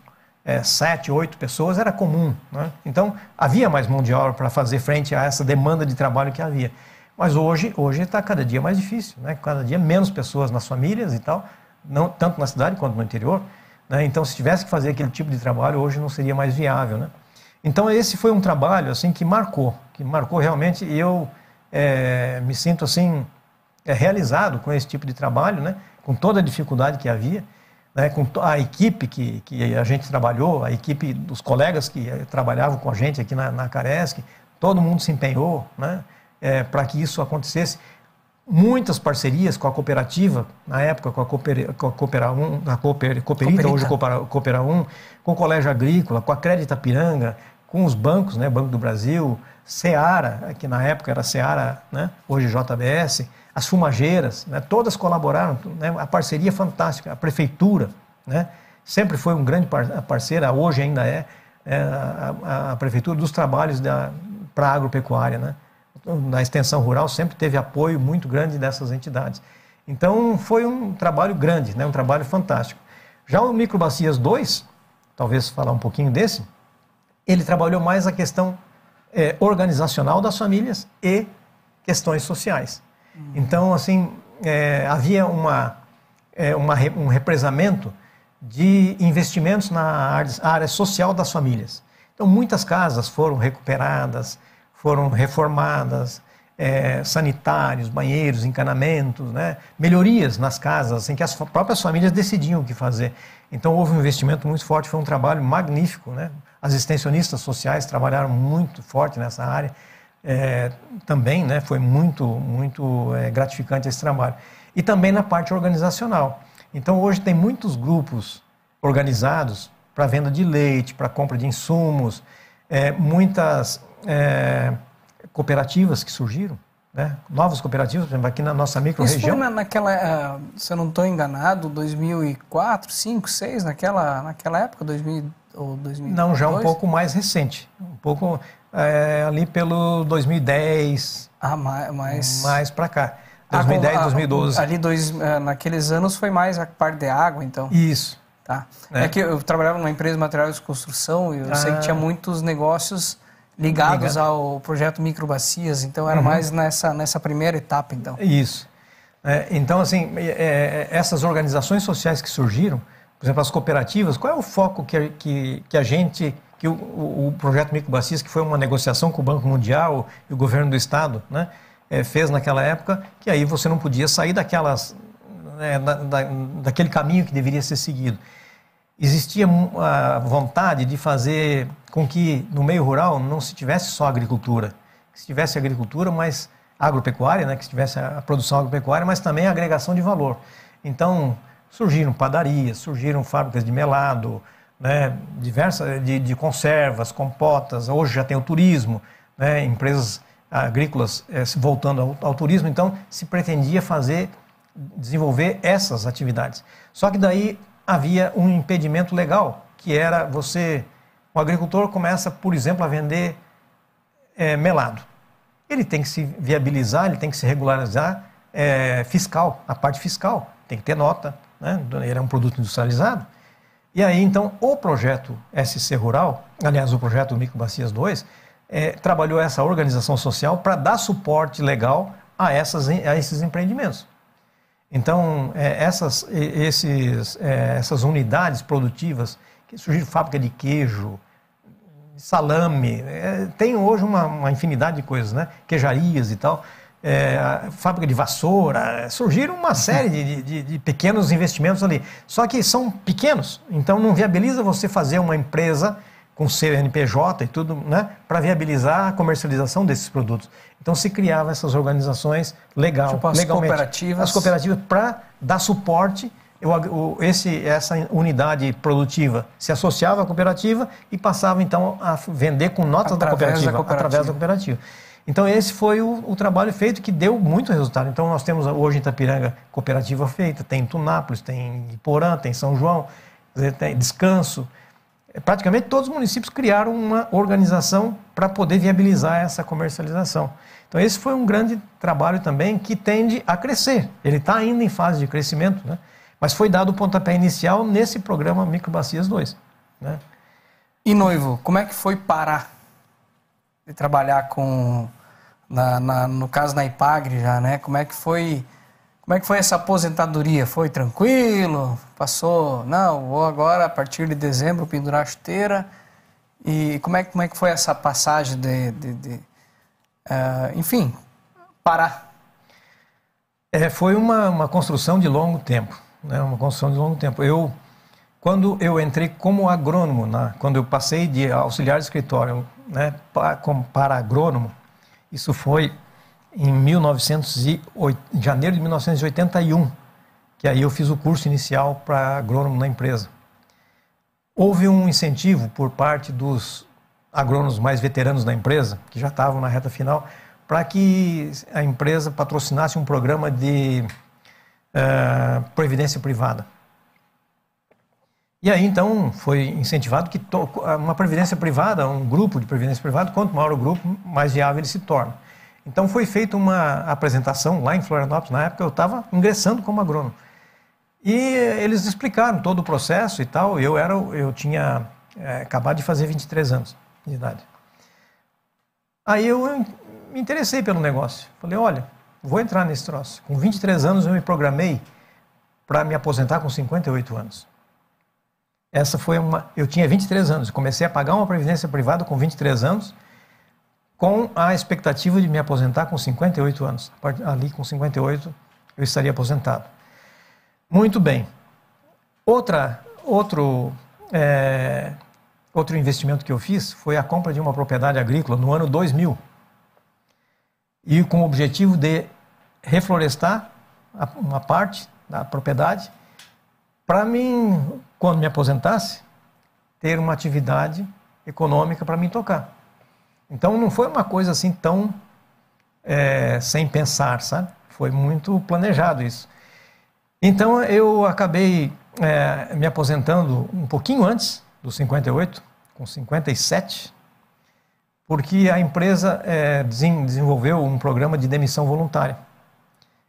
é, sete, oito pessoas, era comum. Né? Então, havia mais mão de obra para fazer frente a essa demanda de trabalho que havia. Mas hoje hoje está cada dia mais difícil, né? cada dia menos pessoas nas famílias e tal, não, tanto na cidade quanto no interior. Né? Então, se tivesse que fazer aquele tipo de trabalho, hoje não seria mais viável. Né? Então, esse foi um trabalho assim que marcou, que marcou realmente. E eu é, me sinto assim é, realizado com esse tipo de trabalho, né? com toda a dificuldade que havia, né? com a equipe que, que a gente trabalhou, a equipe dos colegas que eh, trabalhavam com a gente aqui na, na Caresc, todo mundo se empenhou né? É, para que isso acontecesse. Muitas parcerias com a cooperativa, na época com a, Cooper, com a Coopera 1, a Cooper, Cooperita, Cooperita. hoje Coopera, Coopera 1, com o Colégio Agrícola, com a Crédita Piranga, com os bancos, né? Banco do Brasil, Seara, que na época era Seara, né? hoje JBS, as fumageiras, né? todas colaboraram, né? a parceria fantástica, a prefeitura, né? sempre foi um grande parceira, hoje ainda é, é a, a, prefeitura dos trabalhos para a agropecuária. Né? Então, na extensão rural sempre teve apoio muito grande dessas entidades. Então foi um trabalho grande, né? um trabalho fantástico. Já o Microbacias 2, talvez falar um pouquinho desse, ele trabalhou mais a questão é, organizacional das famílias e questões sociais. Uhum. Então, assim, é, havia uma, é, uma, um represamento de investimentos na área, área social das famílias. Então, muitas casas foram recuperadas, foram reformadas, é, sanitários, banheiros, encanamentos, né? melhorias nas casas, em que as próprias famílias decidiam o que fazer. Então houve um investimento muito forte, foi um trabalho magnífico, né? As extensionistas sociais trabalharam muito forte nessa área. É, também né, foi muito, muito é, gratificante esse trabalho. E também na parte organizacional. Então, hoje tem muitos grupos organizados para venda de leite, para compra de insumos, é, muitas é, cooperativas que surgiram, né? novas cooperativas, por exemplo, aqui na nossa micro-região. Na, é naquela, uh, se eu não estou enganado, 2004, 2005, 2006, naquela, naquela época, 2000 ou 2002? Não, já é um pouco mais recente. Um pouco é, ali pelo 2010. Ah, mais. Mais para cá. 2010, ah, 2012. Ah, ali dois, é, naqueles anos foi mais a parte de água, então. Isso. Tá. É. é que eu trabalhava numa empresa de materiais de construção e eu ah. sei que ah. tinha muitos negócios ligados Ligado. ao projeto Microbacias, então era uhum. mais nessa, nessa primeira etapa, então. Isso. É, então, assim, é, é essas organizações sociais que surgiram, por exemplo, as cooperativas, qual é o foco que a, que, que a gente, que o, o projeto Microbacias, que foi uma negociação com o Banco Mundial e o governo do Estado, né, é, fez naquela época, que aí você não podia sair daquelas, né, da, da, daquele caminho que deveria ser seguido. Existia hum, a vontade de fazer com que no meio rural não se tivesse só agricultura, que se tivesse agricultura, mas agropecuária, né, que se tivesse a produção agropecuária, mas também a agregação de valor. Então, surgiram padarias, surgiram fábricas de melado, né, diversas de, de, conservas, compotas. Hoje já tem o turismo, né, empresas agrícolas é, voltando ao, ao, turismo. Então se pretendia fazer desenvolver essas atividades. Só que daí havia um impedimento legal que era você, o agricultor começa, por exemplo, a vender é, melado. Ele tem que se viabilizar, ele tem que se regularizar é, fiscal, a parte fiscal tem que ter nota, né? ele é um produto industrializado. E aí, então, o projeto SC Rural, aliás, o projeto Microbacias 2, é, trabalhou essa organização social para dar suporte legal a, essas, a esses empreendimentos. Então, é, essas, esses, é, essas unidades produtivas, que surgiram fábrica de queijo, salame, é, tem hoje uma, uma infinidade de coisas, né? Queijarias e tal é, fábrica de vassoura, surgiram uma série de, de, de, pequenos investimentos ali. Só que são pequenos, então não viabiliza você fazer uma empresa com CNPJ e tudo, né, para viabilizar a comercialização desses produtos. Então se criavam essas organizações legal, tipo as legalmente. cooperativas, as cooperativas para dar suporte esse, essa unidade produtiva se associava à cooperativa e passava então a vender com notas da cooperativa, da cooperativa, através da cooperativa. Então, esse foi o, o, trabalho feito que deu muito resultado. Então, nós temos hoje em Itapiranga cooperativa feita, tem Tunápolis, tem Iporã, tem São João, tem Descanso. É, praticamente todos os municípios criaram uma organização para poder viabilizar essa comercialização. Então, esse foi um grande trabalho também que tende a crescer. Ele está ainda em fase de crescimento, né? mas foi dado o pontapé inicial nesse programa Microbacias 2. Né? E noivo, como é que foi parar de trabalhar com na, na, no caso na Ipagre já, né? Como é que foi como é que foi essa aposentadoria? Foi tranquilo? Passou? Não, vou agora a partir de dezembro pendurar a chuteira. E como é, como é que foi essa passagem de, de, de uh, enfim, parar? É, foi uma, uma construção de longo tempo, né? Uma construção de longo tempo. Eu quando eu entrei como agrônomo, né? quando eu passei de auxiliar de escritório né, como para agrônomo, isso foi em 1908, janeiro de 1981, que aí eu fiz o curso inicial para agrônomo na empresa. Houve um incentivo por parte dos agrônomos mais veteranos da empresa, que já estavam na reta final, para que a empresa patrocinasse um programa de uh, previdência privada. E aí, então, foi incentivado que uma previdência privada, um grupo de previdência privada, quanto maior o grupo, mais viável ele se torna. Então, foi feita uma apresentação lá em Florianópolis, na época eu estava ingressando como agrônomo. E eh, eles explicaram todo o processo e tal. Eu era, eu tinha é, acabado de fazer 23 anos de idade. Aí eu me interessei pelo negócio. Falei, olha, vou entrar nesse troço. Com 23 anos eu me programei para me aposentar com 58 anos. Essa foi uma. Eu tinha 23 anos, comecei a pagar uma previdência privada com 23 anos, com a expectativa de me aposentar com 58 anos. Ali com 58 eu estaria aposentado. Muito bem. Outra, outro, é, outro investimento que eu fiz foi a compra de uma propriedade agrícola no ano 2000 e com o objetivo de reflorestar uma parte da propriedade para mim quando me aposentasse, ter uma atividade econômica para me tocar. Então não foi uma coisa assim tão é, sem pensar, sabe? Foi muito planejado isso. Então eu acabei é, me aposentando um pouquinho antes dos 58, com 57, porque a empresa é, desenvolveu um programa de demissão voluntária.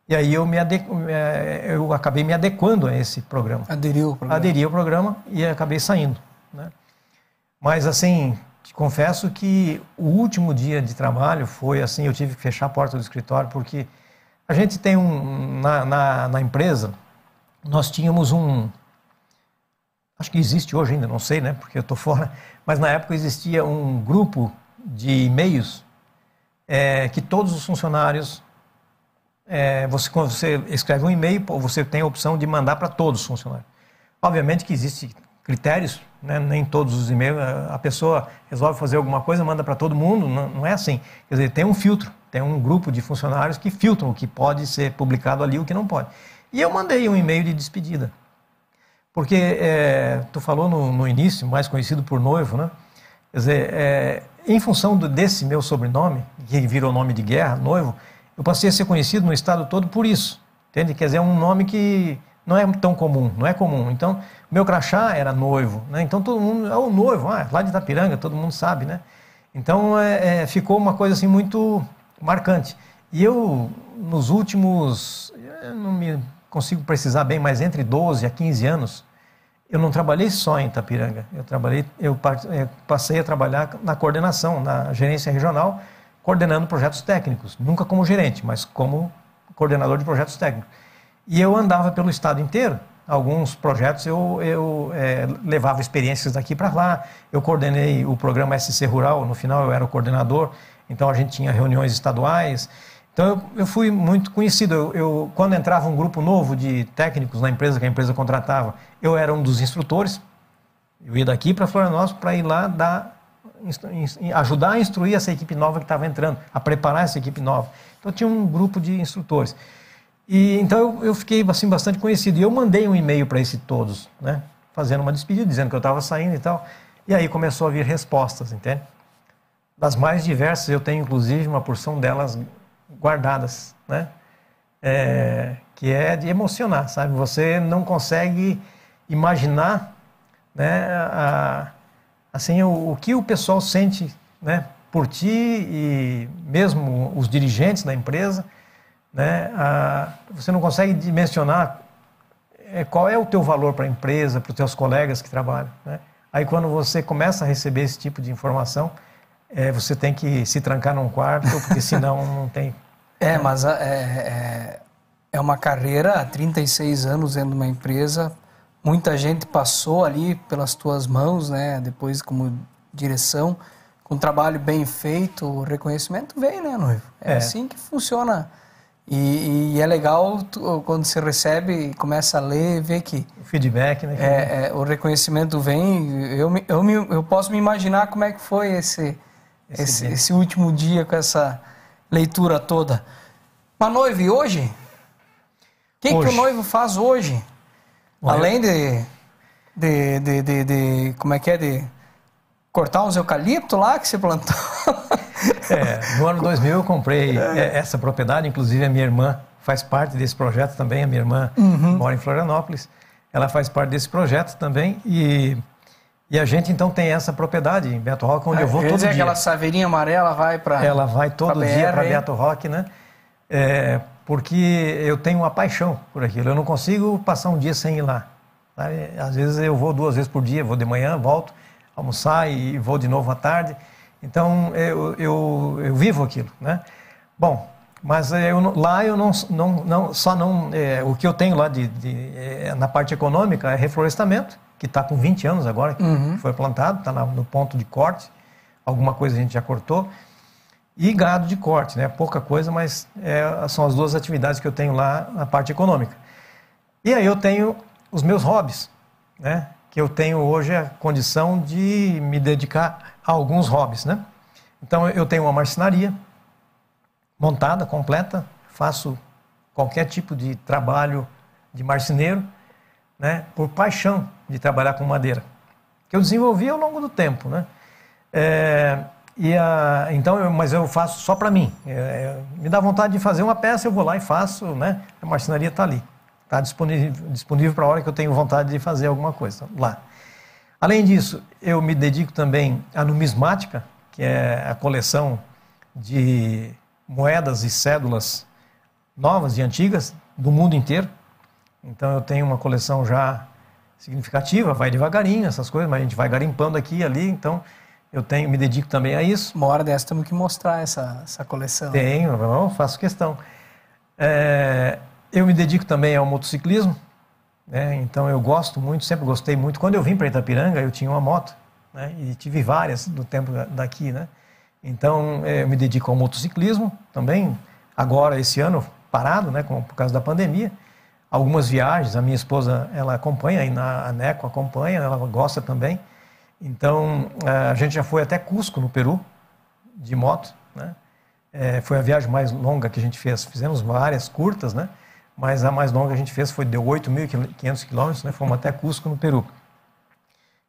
E aí eu, me eh, eu acabei me adequando a esse programa. Aderiu ao programa. Aderi ao programa e acabei saindo. Né? Mas assim, te confesso que o último dia de trabalho foi assim, eu tive que fechar a porta do escritório porque a gente tem um na, na, na empresa nós tínhamos um acho que existe hoje ainda não sei né porque eu estou fora mas na época existia um grupo de e-mails é, que todos os funcionários é, você, quando você escreve um e-mail, você tem a opção de mandar para todos os funcionários. Obviamente que existem critérios, né? nem todos os e-mails, é, a pessoa resolve fazer alguma coisa, manda para todo mundo, não, não, é assim. Quer dizer, tem um filtro, tem um grupo de funcionários que filtram o que pode ser publicado ali e o que não pode. E eu mandei um e-mail de despedida. Porque é, tu falou no, no, início, mais conhecido por noivo, né? Quer dizer, é, em função do, desse meu sobrenome, que virou nome de guerra, noivo, eu passei a ser conhecido no estado todo por isso. Entende? Quer dizer, é um nome que não é tão comum, não é comum. Então, meu crachá era noivo, né? Então todo mundo, é o noivo, ah, lá de Itapiranga, todo mundo sabe, né? Então é, é, ficou uma coisa assim muito marcante. E eu, nos últimos, eu não me consigo precisar bem, mas entre 12 a 15 anos, eu não trabalhei só em Itapiranga. Eu trabalhei, eu passei a trabalhar na coordenação, na gerência regional, coordenando projetos técnicos, nunca como gerente, mas como coordenador de projetos técnicos. E eu andava pelo estado inteiro. Alguns projetos eu, eu é, levava experiências daqui para lá. Eu coordenei o programa SC Rural, no final eu era o coordenador, então a gente tinha reuniões estaduais. Então eu, eu fui muito conhecido. Eu, eu, quando entrava um grupo novo de técnicos na empresa que a empresa contratava, eu era um dos instrutores. Eu ia daqui para Florianópolis para ir lá dar ajudar a instruir essa equipe nova que estava entrando, a preparar essa equipe nova. Então tinha um grupo de instrutores. E então eu, fiquei assim bastante conhecido. E eu mandei um e-mail para esse todos, né, fazendo uma despedida, dizendo que eu estava saindo e tal. E aí começou a vir respostas, entende? Das mais diversas, eu tenho inclusive uma porção delas guardadas, né? É, que é de emocionar, sabe? Você não consegue imaginar, né? A, assim, o, o que o pessoal sente né, por ti e mesmo os dirigentes da empresa, né, a, você não consegue dimensionar é, qual é o teu valor para a empresa, para os teus colegas que trabalham. Né? Aí quando você começa a receber esse tipo de informação, é, você tem que se trancar num quarto, porque senão não tem... É, mas é, é, é uma carreira, há 36 anos dentro de uma empresa, Muita gente passou ali pelas tuas mãos, né? Depois como direção, com um trabalho bem feito, o reconhecimento vem, né, noivo? É, é. assim que funciona. E, e, é legal quando você recebe, começa a ler, ver que o feedback, né? É, é, o reconhecimento vem. Eu, eu, me, eu posso me imaginar como é que foi esse esse, esse, esse último dia com essa leitura toda. Mas noivo, e hoje? O que, que o noivo faz hoje? Além de, de, de, de, de. Como é que é? De cortar uns eucalipto lá que você plantou. É, no ano 2000 eu comprei é. é. essa propriedade, inclusive a minha irmã faz parte desse projeto também, a minha irmã uhum. mora em Florianópolis, ela faz parte desse projeto também e, e a gente então tem essa propriedade em Beto Rock, onde é, eu vou todo é dia. aquela saveirinha amarela vai para Ela vai todo dia para Beto Rock, né? É, porque eu tenho uma paixão por aquilo. Eu não consigo passar um dia sem ir lá. Sabe? Às vezes eu vou duas vezes por dia, vou de manhã, volto, almoçar e vou de novo à tarde. Então eu, eu, eu vivo aquilo, né? Bom, mas eu, lá eu não, não, não só não é, o que eu tenho lá de, de é, na parte econômica é reflorestamento que está com 20 anos agora que uhum. foi plantado, está no ponto de corte. Alguma coisa a gente já cortou e gado de corte, né? Pouca coisa, mas é, são as duas atividades que eu tenho lá na parte econômica. E aí eu tenho os meus hobbies, né? Que eu tenho hoje a condição de me dedicar a alguns hobbies, né? Então eu tenho uma marcenaria montada, completa, faço qualquer tipo de trabalho de marceneiro, né? Por paixão de trabalhar com madeira, que eu desenvolvi ao longo do tempo, né? É, e a, então, eu, mas eu faço só para mim. É, é, me dá vontade de fazer uma peça, eu vou lá e faço, né? A marcenaria está ali, está disponível, disponível para a hora que eu tenho vontade de fazer alguma coisa lá. Além disso, eu me dedico também à numismática, que é a coleção de moedas e cédulas novas e antigas do mundo inteiro. Então eu tenho uma coleção já significativa, vai devagarinho essas coisas, mas a gente vai garimpando aqui e ali, então eu tenho, me dedico também a isso. Uma hora dessa temos que mostrar essa, essa coleção. Tenho, não, faço questão. É, eu me dedico também ao motociclismo, né? então eu gosto muito, sempre gostei muito. Quando eu vim para Itapiranga, eu tinha uma moto, né? e tive várias do tempo daqui. Né? Então é, eu me dedico ao motociclismo também, agora esse ano parado, né? Com, por causa da pandemia. Algumas viagens, a minha esposa ela acompanha, aí na acompanha, ela gosta também. Então, a gente já foi até Cusco, no Peru, de moto, né? É, foi a viagem mais longa que a gente fez. Fizemos várias curtas, né? Mas a mais longa que a gente fez foi de 8.500 quilômetros, né? Fomos até Cusco, no Peru.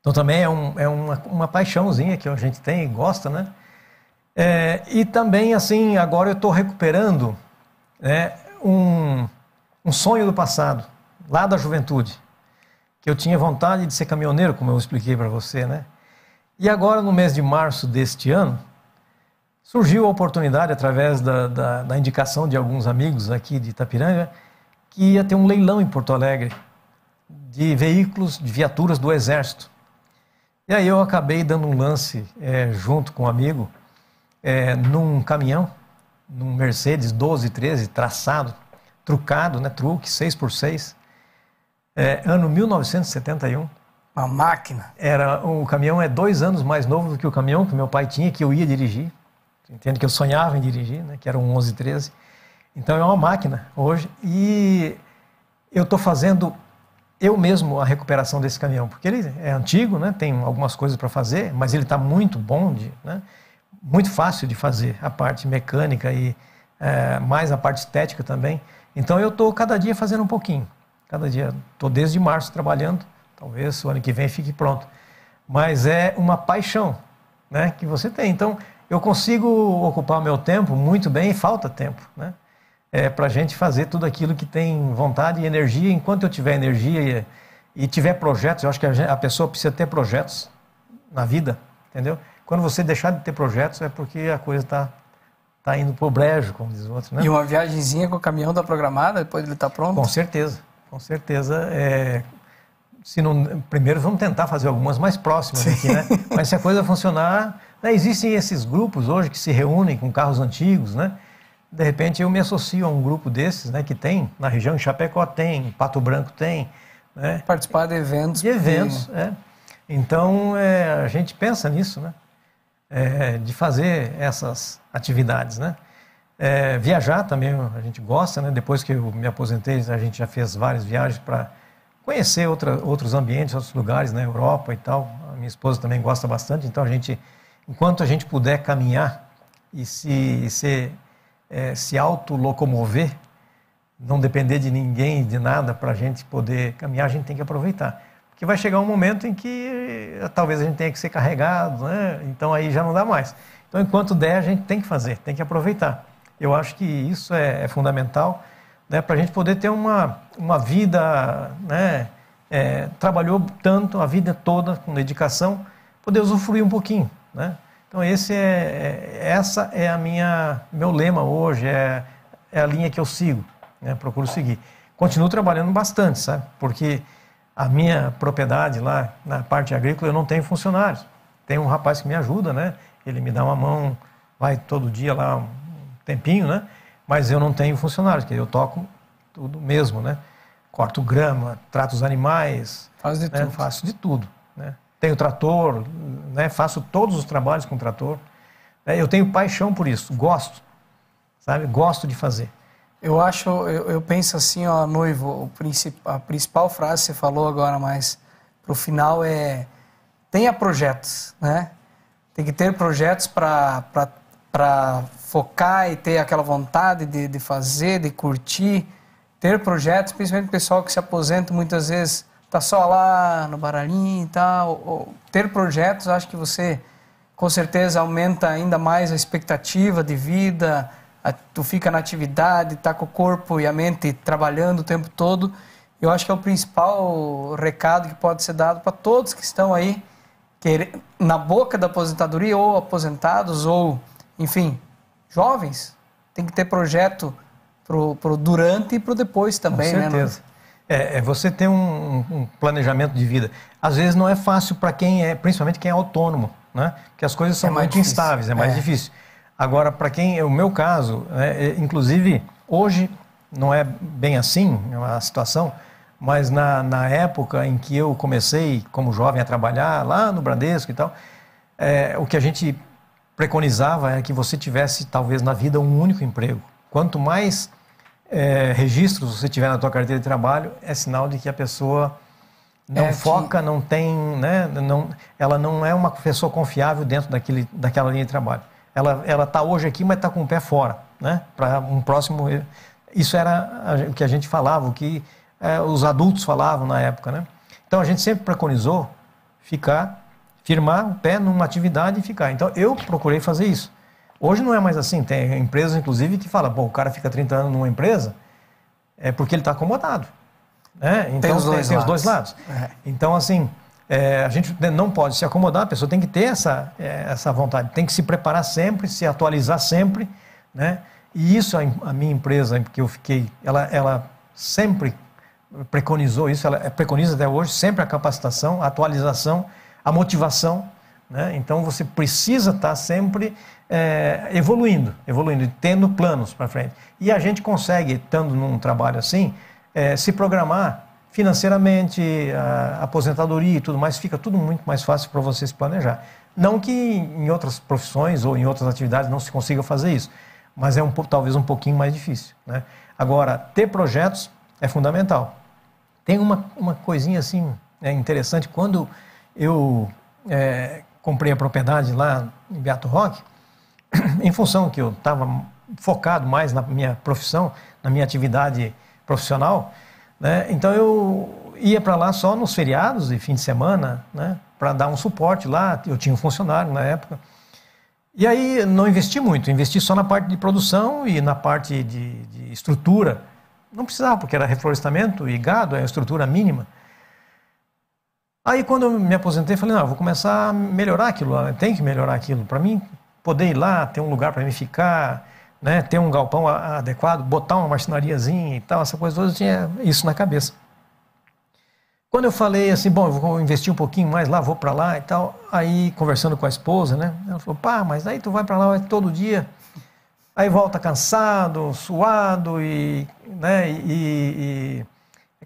Então, também é, um, é uma, uma paixãozinha que a gente tem e gosta, né? É, e também, assim, agora eu estou recuperando né, um, um sonho do passado, lá da juventude que eu tinha vontade de ser caminhoneiro, como eu expliquei para você, né? E agora, no mês de março deste ano, surgiu a oportunidade, através da, da, da indicação de alguns amigos aqui de Itapiranga, que ia ter um leilão em Porto Alegre de veículos, de viaturas do Exército. E aí eu acabei dando um lance é, junto com um amigo é, num caminhão, num Mercedes 1213, traçado, trucado, né, truque, 6x6, é, ano 1971. Uma máquina. Era o caminhão é dois anos mais novo do que o caminhão que meu pai tinha que eu ia dirigir. Entende que eu sonhava em dirigir, né? Que era um 1113. Então é uma máquina hoje e eu estou fazendo eu mesmo a recuperação desse caminhão porque ele é antigo, né? Tem algumas coisas para fazer, mas ele está muito bom de, né? Muito fácil de fazer a parte mecânica e é, mais a parte estética também. Então eu estou cada dia fazendo um pouquinho. Cada dia, estou desde março trabalhando, talvez o ano que vem fique pronto. Mas é uma paixão né, que você tem. Então, eu consigo ocupar meu tempo muito bem e falta tempo, né? É, para a gente fazer tudo aquilo que tem vontade e energia. Enquanto eu tiver energia e, e tiver projetos, eu acho que a, a, pessoa precisa ter projetos na vida, entendeu? Quando você deixar de ter projetos é porque a coisa está tá indo pro brejo, como diz o outro, né? E uma viagemzinha com o caminhão da tá programada, depois ele está pronto? Com certeza. Com certeza. É, se não, primeiro vamos tentar fazer algumas mais próximas Sim. aqui, né? Mas se a coisa funcionar, né, existem esses grupos hoje que se reúnem com carros antigos, né? De repente eu me associo a um grupo desses, né? Que tem na região, em Chapecó tem, em Pato Branco tem, né? Participar de eventos. De eventos, é. Então é, a gente pensa nisso, né? É, de fazer essas atividades, né? É, viajar também a gente gosta, né? Depois que eu me aposentei, a gente já fez várias viagens para conhecer outra, outros ambientes, outros lugares, na né? Europa e tal. A minha esposa também gosta bastante, então a gente, enquanto a gente puder caminhar e se, e se, é, se autolocomover, não depender de ninguém, de nada, para a gente poder caminhar, a gente tem que aproveitar. Porque vai chegar um momento em que eh, talvez a gente tenha que ser carregado, né? então aí já não dá mais. Então, enquanto der, a gente tem que fazer, tem que aproveitar. Eu acho que isso é, é fundamental né, para a gente poder ter uma, uma vida, né, é, trabalhou tanto a vida toda com dedicação, poder usufruir um pouquinho. Né? Então esse é, é, essa é a minha meu lema hoje, é, é a linha que eu sigo, né, procuro seguir. Continuo trabalhando bastante, sabe? Porque a minha propriedade lá na parte agrícola eu não tenho funcionários. Tem um rapaz que me ajuda, né? Ele me dá uma mão, vai todo dia lá tempinho, né? Mas eu não tenho funcionários, que eu toco tudo mesmo, né? Corto grama, trato os animais, Faz de né? tudo. faço de tudo, né? Tenho trator, né? Faço todos os trabalhos com trator. Né? Eu tenho paixão por isso, gosto, sabe? Gosto de fazer. Eu acho, eu, eu penso assim, ó, noivo, princip, a principal frase que você falou agora, mas pro final é tenha projetos, né? Tem que ter projetos para para focar e ter aquela vontade de, de fazer, de curtir, ter projetos, principalmente o pessoal que se aposenta muitas vezes tá só lá no baralhinho e tal. Ou, ter projetos, acho que você com certeza aumenta ainda mais a expectativa de vida, a, tu fica na atividade, tá com o corpo e a mente trabalhando o tempo todo. Eu acho que é o principal recado que pode ser dado para todos que estão aí que, na boca da aposentadoria, ou aposentados, ou enfim, jovens, tem que ter projeto para pro durante e o depois também, Com né, certeza. Né, é, você ter um, um, planejamento de vida. Às vezes não é fácil para quem é, principalmente quem é autônomo, né? Porque as coisas são é muito difícil. instáveis, é mais é. difícil. Agora, para quem, é o meu caso, né, é, inclusive hoje não é bem assim é a situação, mas na, na época em que eu comecei como jovem a trabalhar lá no Bradesco e tal, é, o que a gente preconizava era que você tivesse, talvez, na vida um único emprego. Quanto mais é, registros você tiver na tua carteira de trabalho, é sinal de que a pessoa não é foca, que... não tem, né, não, ela não é uma pessoa confiável dentro daquele, daquela linha de trabalho. Ela ela está hoje aqui, mas está com o pé fora, né? Para um próximo. Isso era o que a gente falava, o que é, os adultos falavam na época, né? Então a gente sempre preconizou ficar firmar o pé numa atividade e ficar. Então eu procurei fazer isso. Hoje não é mais assim. Tem empresas, inclusive, que fala, bom, o cara fica 30 anos numa empresa é porque ele está acomodado. Né? Então, tem os dois, tem, lados. os dois lados. É. Então, assim, é, a gente não pode se acomodar, a pessoa tem que ter essa, é, essa vontade, tem que se preparar sempre, se atualizar sempre. Né? E isso, a, a minha empresa que eu fiquei, ela, ela sempre preconizou isso, ela é, preconiza até hoje sempre a capacitação, a atualização a motivação. Né? Então você precisa estar tá sempre é, evoluindo, evoluindo, tendo planos para frente. E a gente consegue, estando num trabalho assim, é, se programar financeiramente, a aposentadoria e tudo mais, fica tudo muito mais fácil para você se planejar. Não que em outras profissões ou em outras atividades não se consiga fazer isso, mas é um, talvez um pouquinho mais difícil. Né? Agora, ter projetos é fundamental. Tem uma, uma coisinha assim é interessante, quando eu é, comprei a propriedade lá em Beato Rock, em função que eu estava focado mais na minha profissão, na minha atividade profissional, né? então eu ia para lá só nos feriados e fim de semana, né? para dar um suporte lá, eu tinha um funcionário na época, e aí não investi muito, investi só na parte de produção e na parte de, de estrutura, não precisava porque era reflorestamento e gado, é a estrutura mínima, Aí quando eu me aposentei, falei, não, vou começar a melhorar aquilo lá, né? tem que melhorar aquilo. Para mim poder ir lá, ter um lugar para me ficar, né? ter um galpão adequado, botar uma marcenariazinha e tal, essa coisa toda, eu tinha isso na cabeça. Quando eu falei assim, bom, eu vou investir um pouquinho mais lá, vou para lá e tal, aí conversando com a esposa, né? Ela falou, pá, mas aí tu vai para lá vai todo dia, aí volta cansado, suado e, né, e, e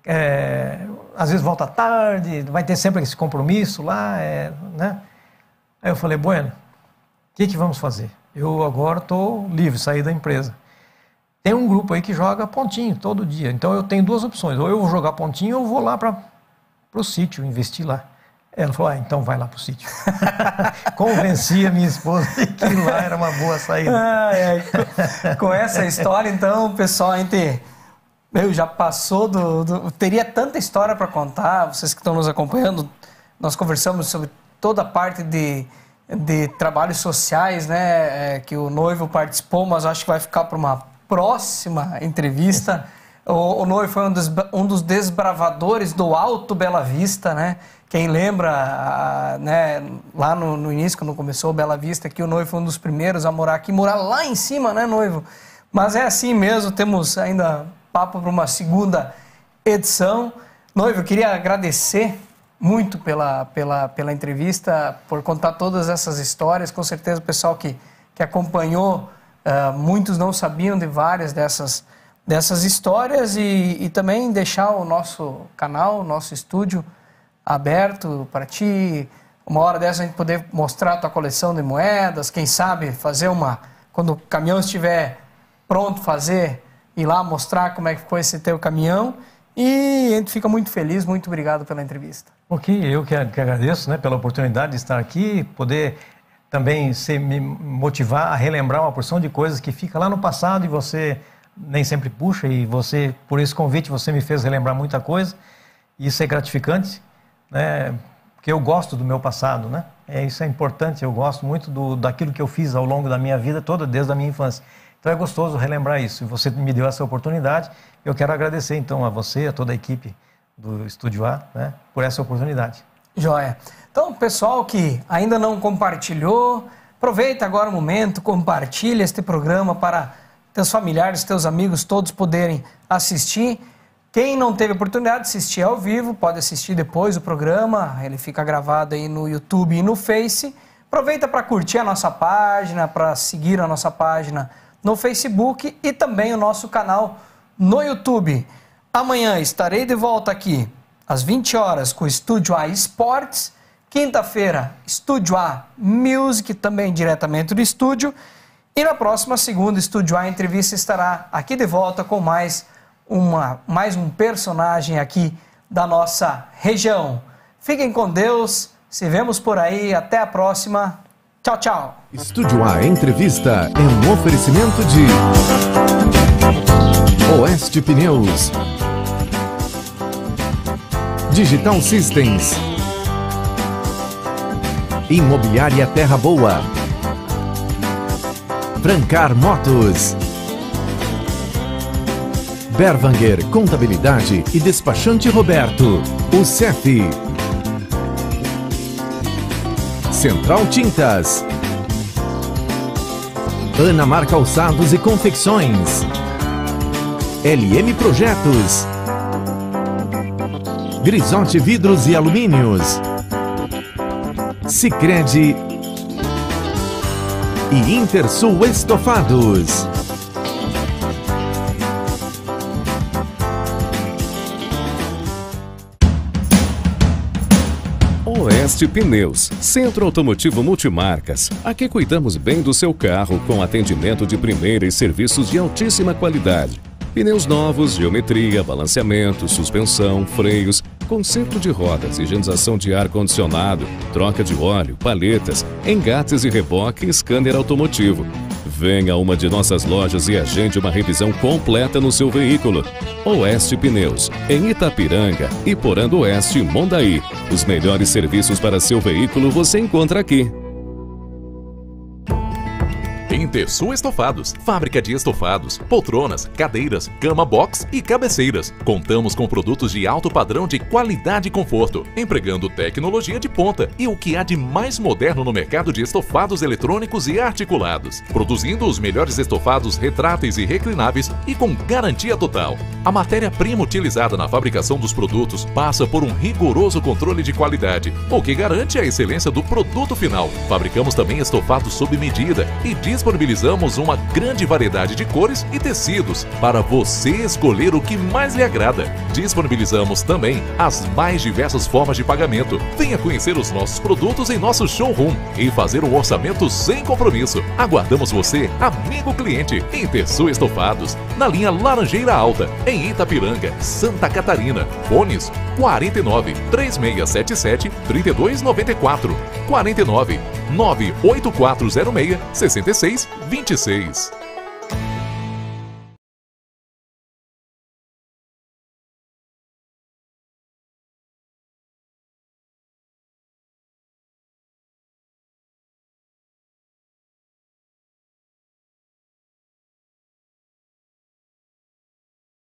é, às vezes volta tarde, vai ter sempre esse compromisso lá, é, né? Aí eu falei, Bueno, o que, que vamos fazer? Eu agora estou livre, saí da empresa. Tem um grupo aí que joga pontinho todo dia. Então eu tenho duas opções. Ou eu vou jogar pontinho ou vou lá para o sítio, investir lá. Ela falou, ah, então vai lá para o sítio. Convenci a minha esposa de que lá era uma boa saída. Ah, é. Com essa história, então, pessoal, a meu, já passou do, do... Teria tanta história para contar, vocês que estão nos acompanhando, nós conversamos sobre toda a parte de, de trabalhos sociais, né? É, que o noivo participou, mas acho que vai ficar para uma próxima entrevista. Uhum. O, o noivo foi um dos, um dos desbravadores do Alto Bela Vista, né? Quem lembra, a, né, lá no, no, início, quando começou Bela Vista, que o noivo foi um dos primeiros a morar aqui, morar lá em cima, né, noivo? Mas é assim mesmo, temos ainda papo para uma segunda edição. Noivo, eu queria agradecer muito pela, pela, pela entrevista, por contar todas essas histórias. Com certeza o pessoal que, que acompanhou, uh, muitos não sabiam de várias dessas, dessas histórias e, e também deixar o nosso canal, o nosso estúdio aberto para ti. Uma hora dessa a gente poder mostrar a tua coleção de moedas, quem sabe fazer uma. Quando o caminhão estiver pronto, fazer ir lá mostrar como é que ficou esse teu caminhão. E a gente fica muito feliz, muito obrigado pela entrevista. Ok, eu que, agradeço né, pela oportunidade de estar aqui, poder também se, me motivar a relembrar uma porção de coisas que fica lá no passado e você nem sempre puxa e você, por esse convite, você me fez relembrar muita coisa. Isso é gratificante, né? Porque eu gosto do meu passado, né? É, isso é importante, eu gosto muito do, daquilo que eu fiz ao longo da minha vida toda, desde a minha infância. Então é gostoso relembrar isso. E você me deu essa oportunidade. Eu quero agradecer então a você, a toda a equipe do Estúdio A, né, por essa oportunidade. Joia. Então, pessoal que ainda não compartilhou, aproveita agora o momento, compartilha este programa para teus familiares, teus amigos, todos poderem assistir. Quem não teve oportunidade de assistir ao vivo, pode assistir depois o programa, ele fica gravado aí no YouTube e no Face. Aproveita para curtir a nossa página, para seguir a nossa página no Facebook e também o nosso canal no YouTube. Amanhã estarei de volta aqui às 20 horas com o Estúdio A Esportes. Quinta-feira, Estúdio A Music, também diretamente do estúdio. E na próxima segunda, Estúdio A Entrevista estará aqui de volta com mais, uma, mais um personagem aqui da nossa região. Fiquem com Deus, se vemos por aí, até a próxima. Tchau, tchau. Estúdio A Entrevista é um oferecimento de Oeste Pneus, Digital Systems, Imobiliária Terra Boa, Brancar Motos. Bervanger Contabilidade e Despachante Roberto. O CEF. Central Tintas. Ana Mar Calçados e Confecções. LM Projetos. Grisote Vidros e Alumínios. Cicred. e Intersul Estofados. Invest Pneus, Centro Automotivo Multimarcas. Aqui cuidamos bem do seu carro com atendimento de primeira e serviços de altíssima qualidade. Pneus novos, geometria, balanceamento, suspensão, freios, conserto de rodas, higienização de ar-condicionado, troca de óleo, paletas, engates e reboque e scanner automotivo. Venha a uma de nossas lojas e agende uma revisão completa no seu veículo. Oeste Pneus, em Itapiranga, e Porando Oeste Mondai. Mondaí. Os melhores serviços para seu veículo você encontra aqui. Intersul Estofados, fábrica de estofados, poltronas, cadeiras, cama box e cabeceiras. Contamos com produtos de alto padrão de qualidade e conforto, empregando tecnologia de ponta e o que há de mais moderno no mercado de estofados eletrônicos e articulados, produzindo os melhores estofados retráteis e reclináveis e com garantia total. A matéria-prima utilizada na fabricação dos produtos passa por um rigoroso controle de qualidade, o que garante a excelência do produto final. Fabricamos também estofados sob medida e disponibilizados disponibilizamos uma grande variedade de cores e tecidos para você escolher o que mais lhe agrada. Disponibilizamos também as mais diversas formas de pagamento. Venha conhecer os nossos produtos em nosso showroom e fazer um orçamento sem compromisso. Aguardamos você, amigo cliente, em Terçu Estofados, na linha Laranjeira Alta, em Itapiranga, Santa Catarina. Fones 49 3677 3294 49 98406 66 26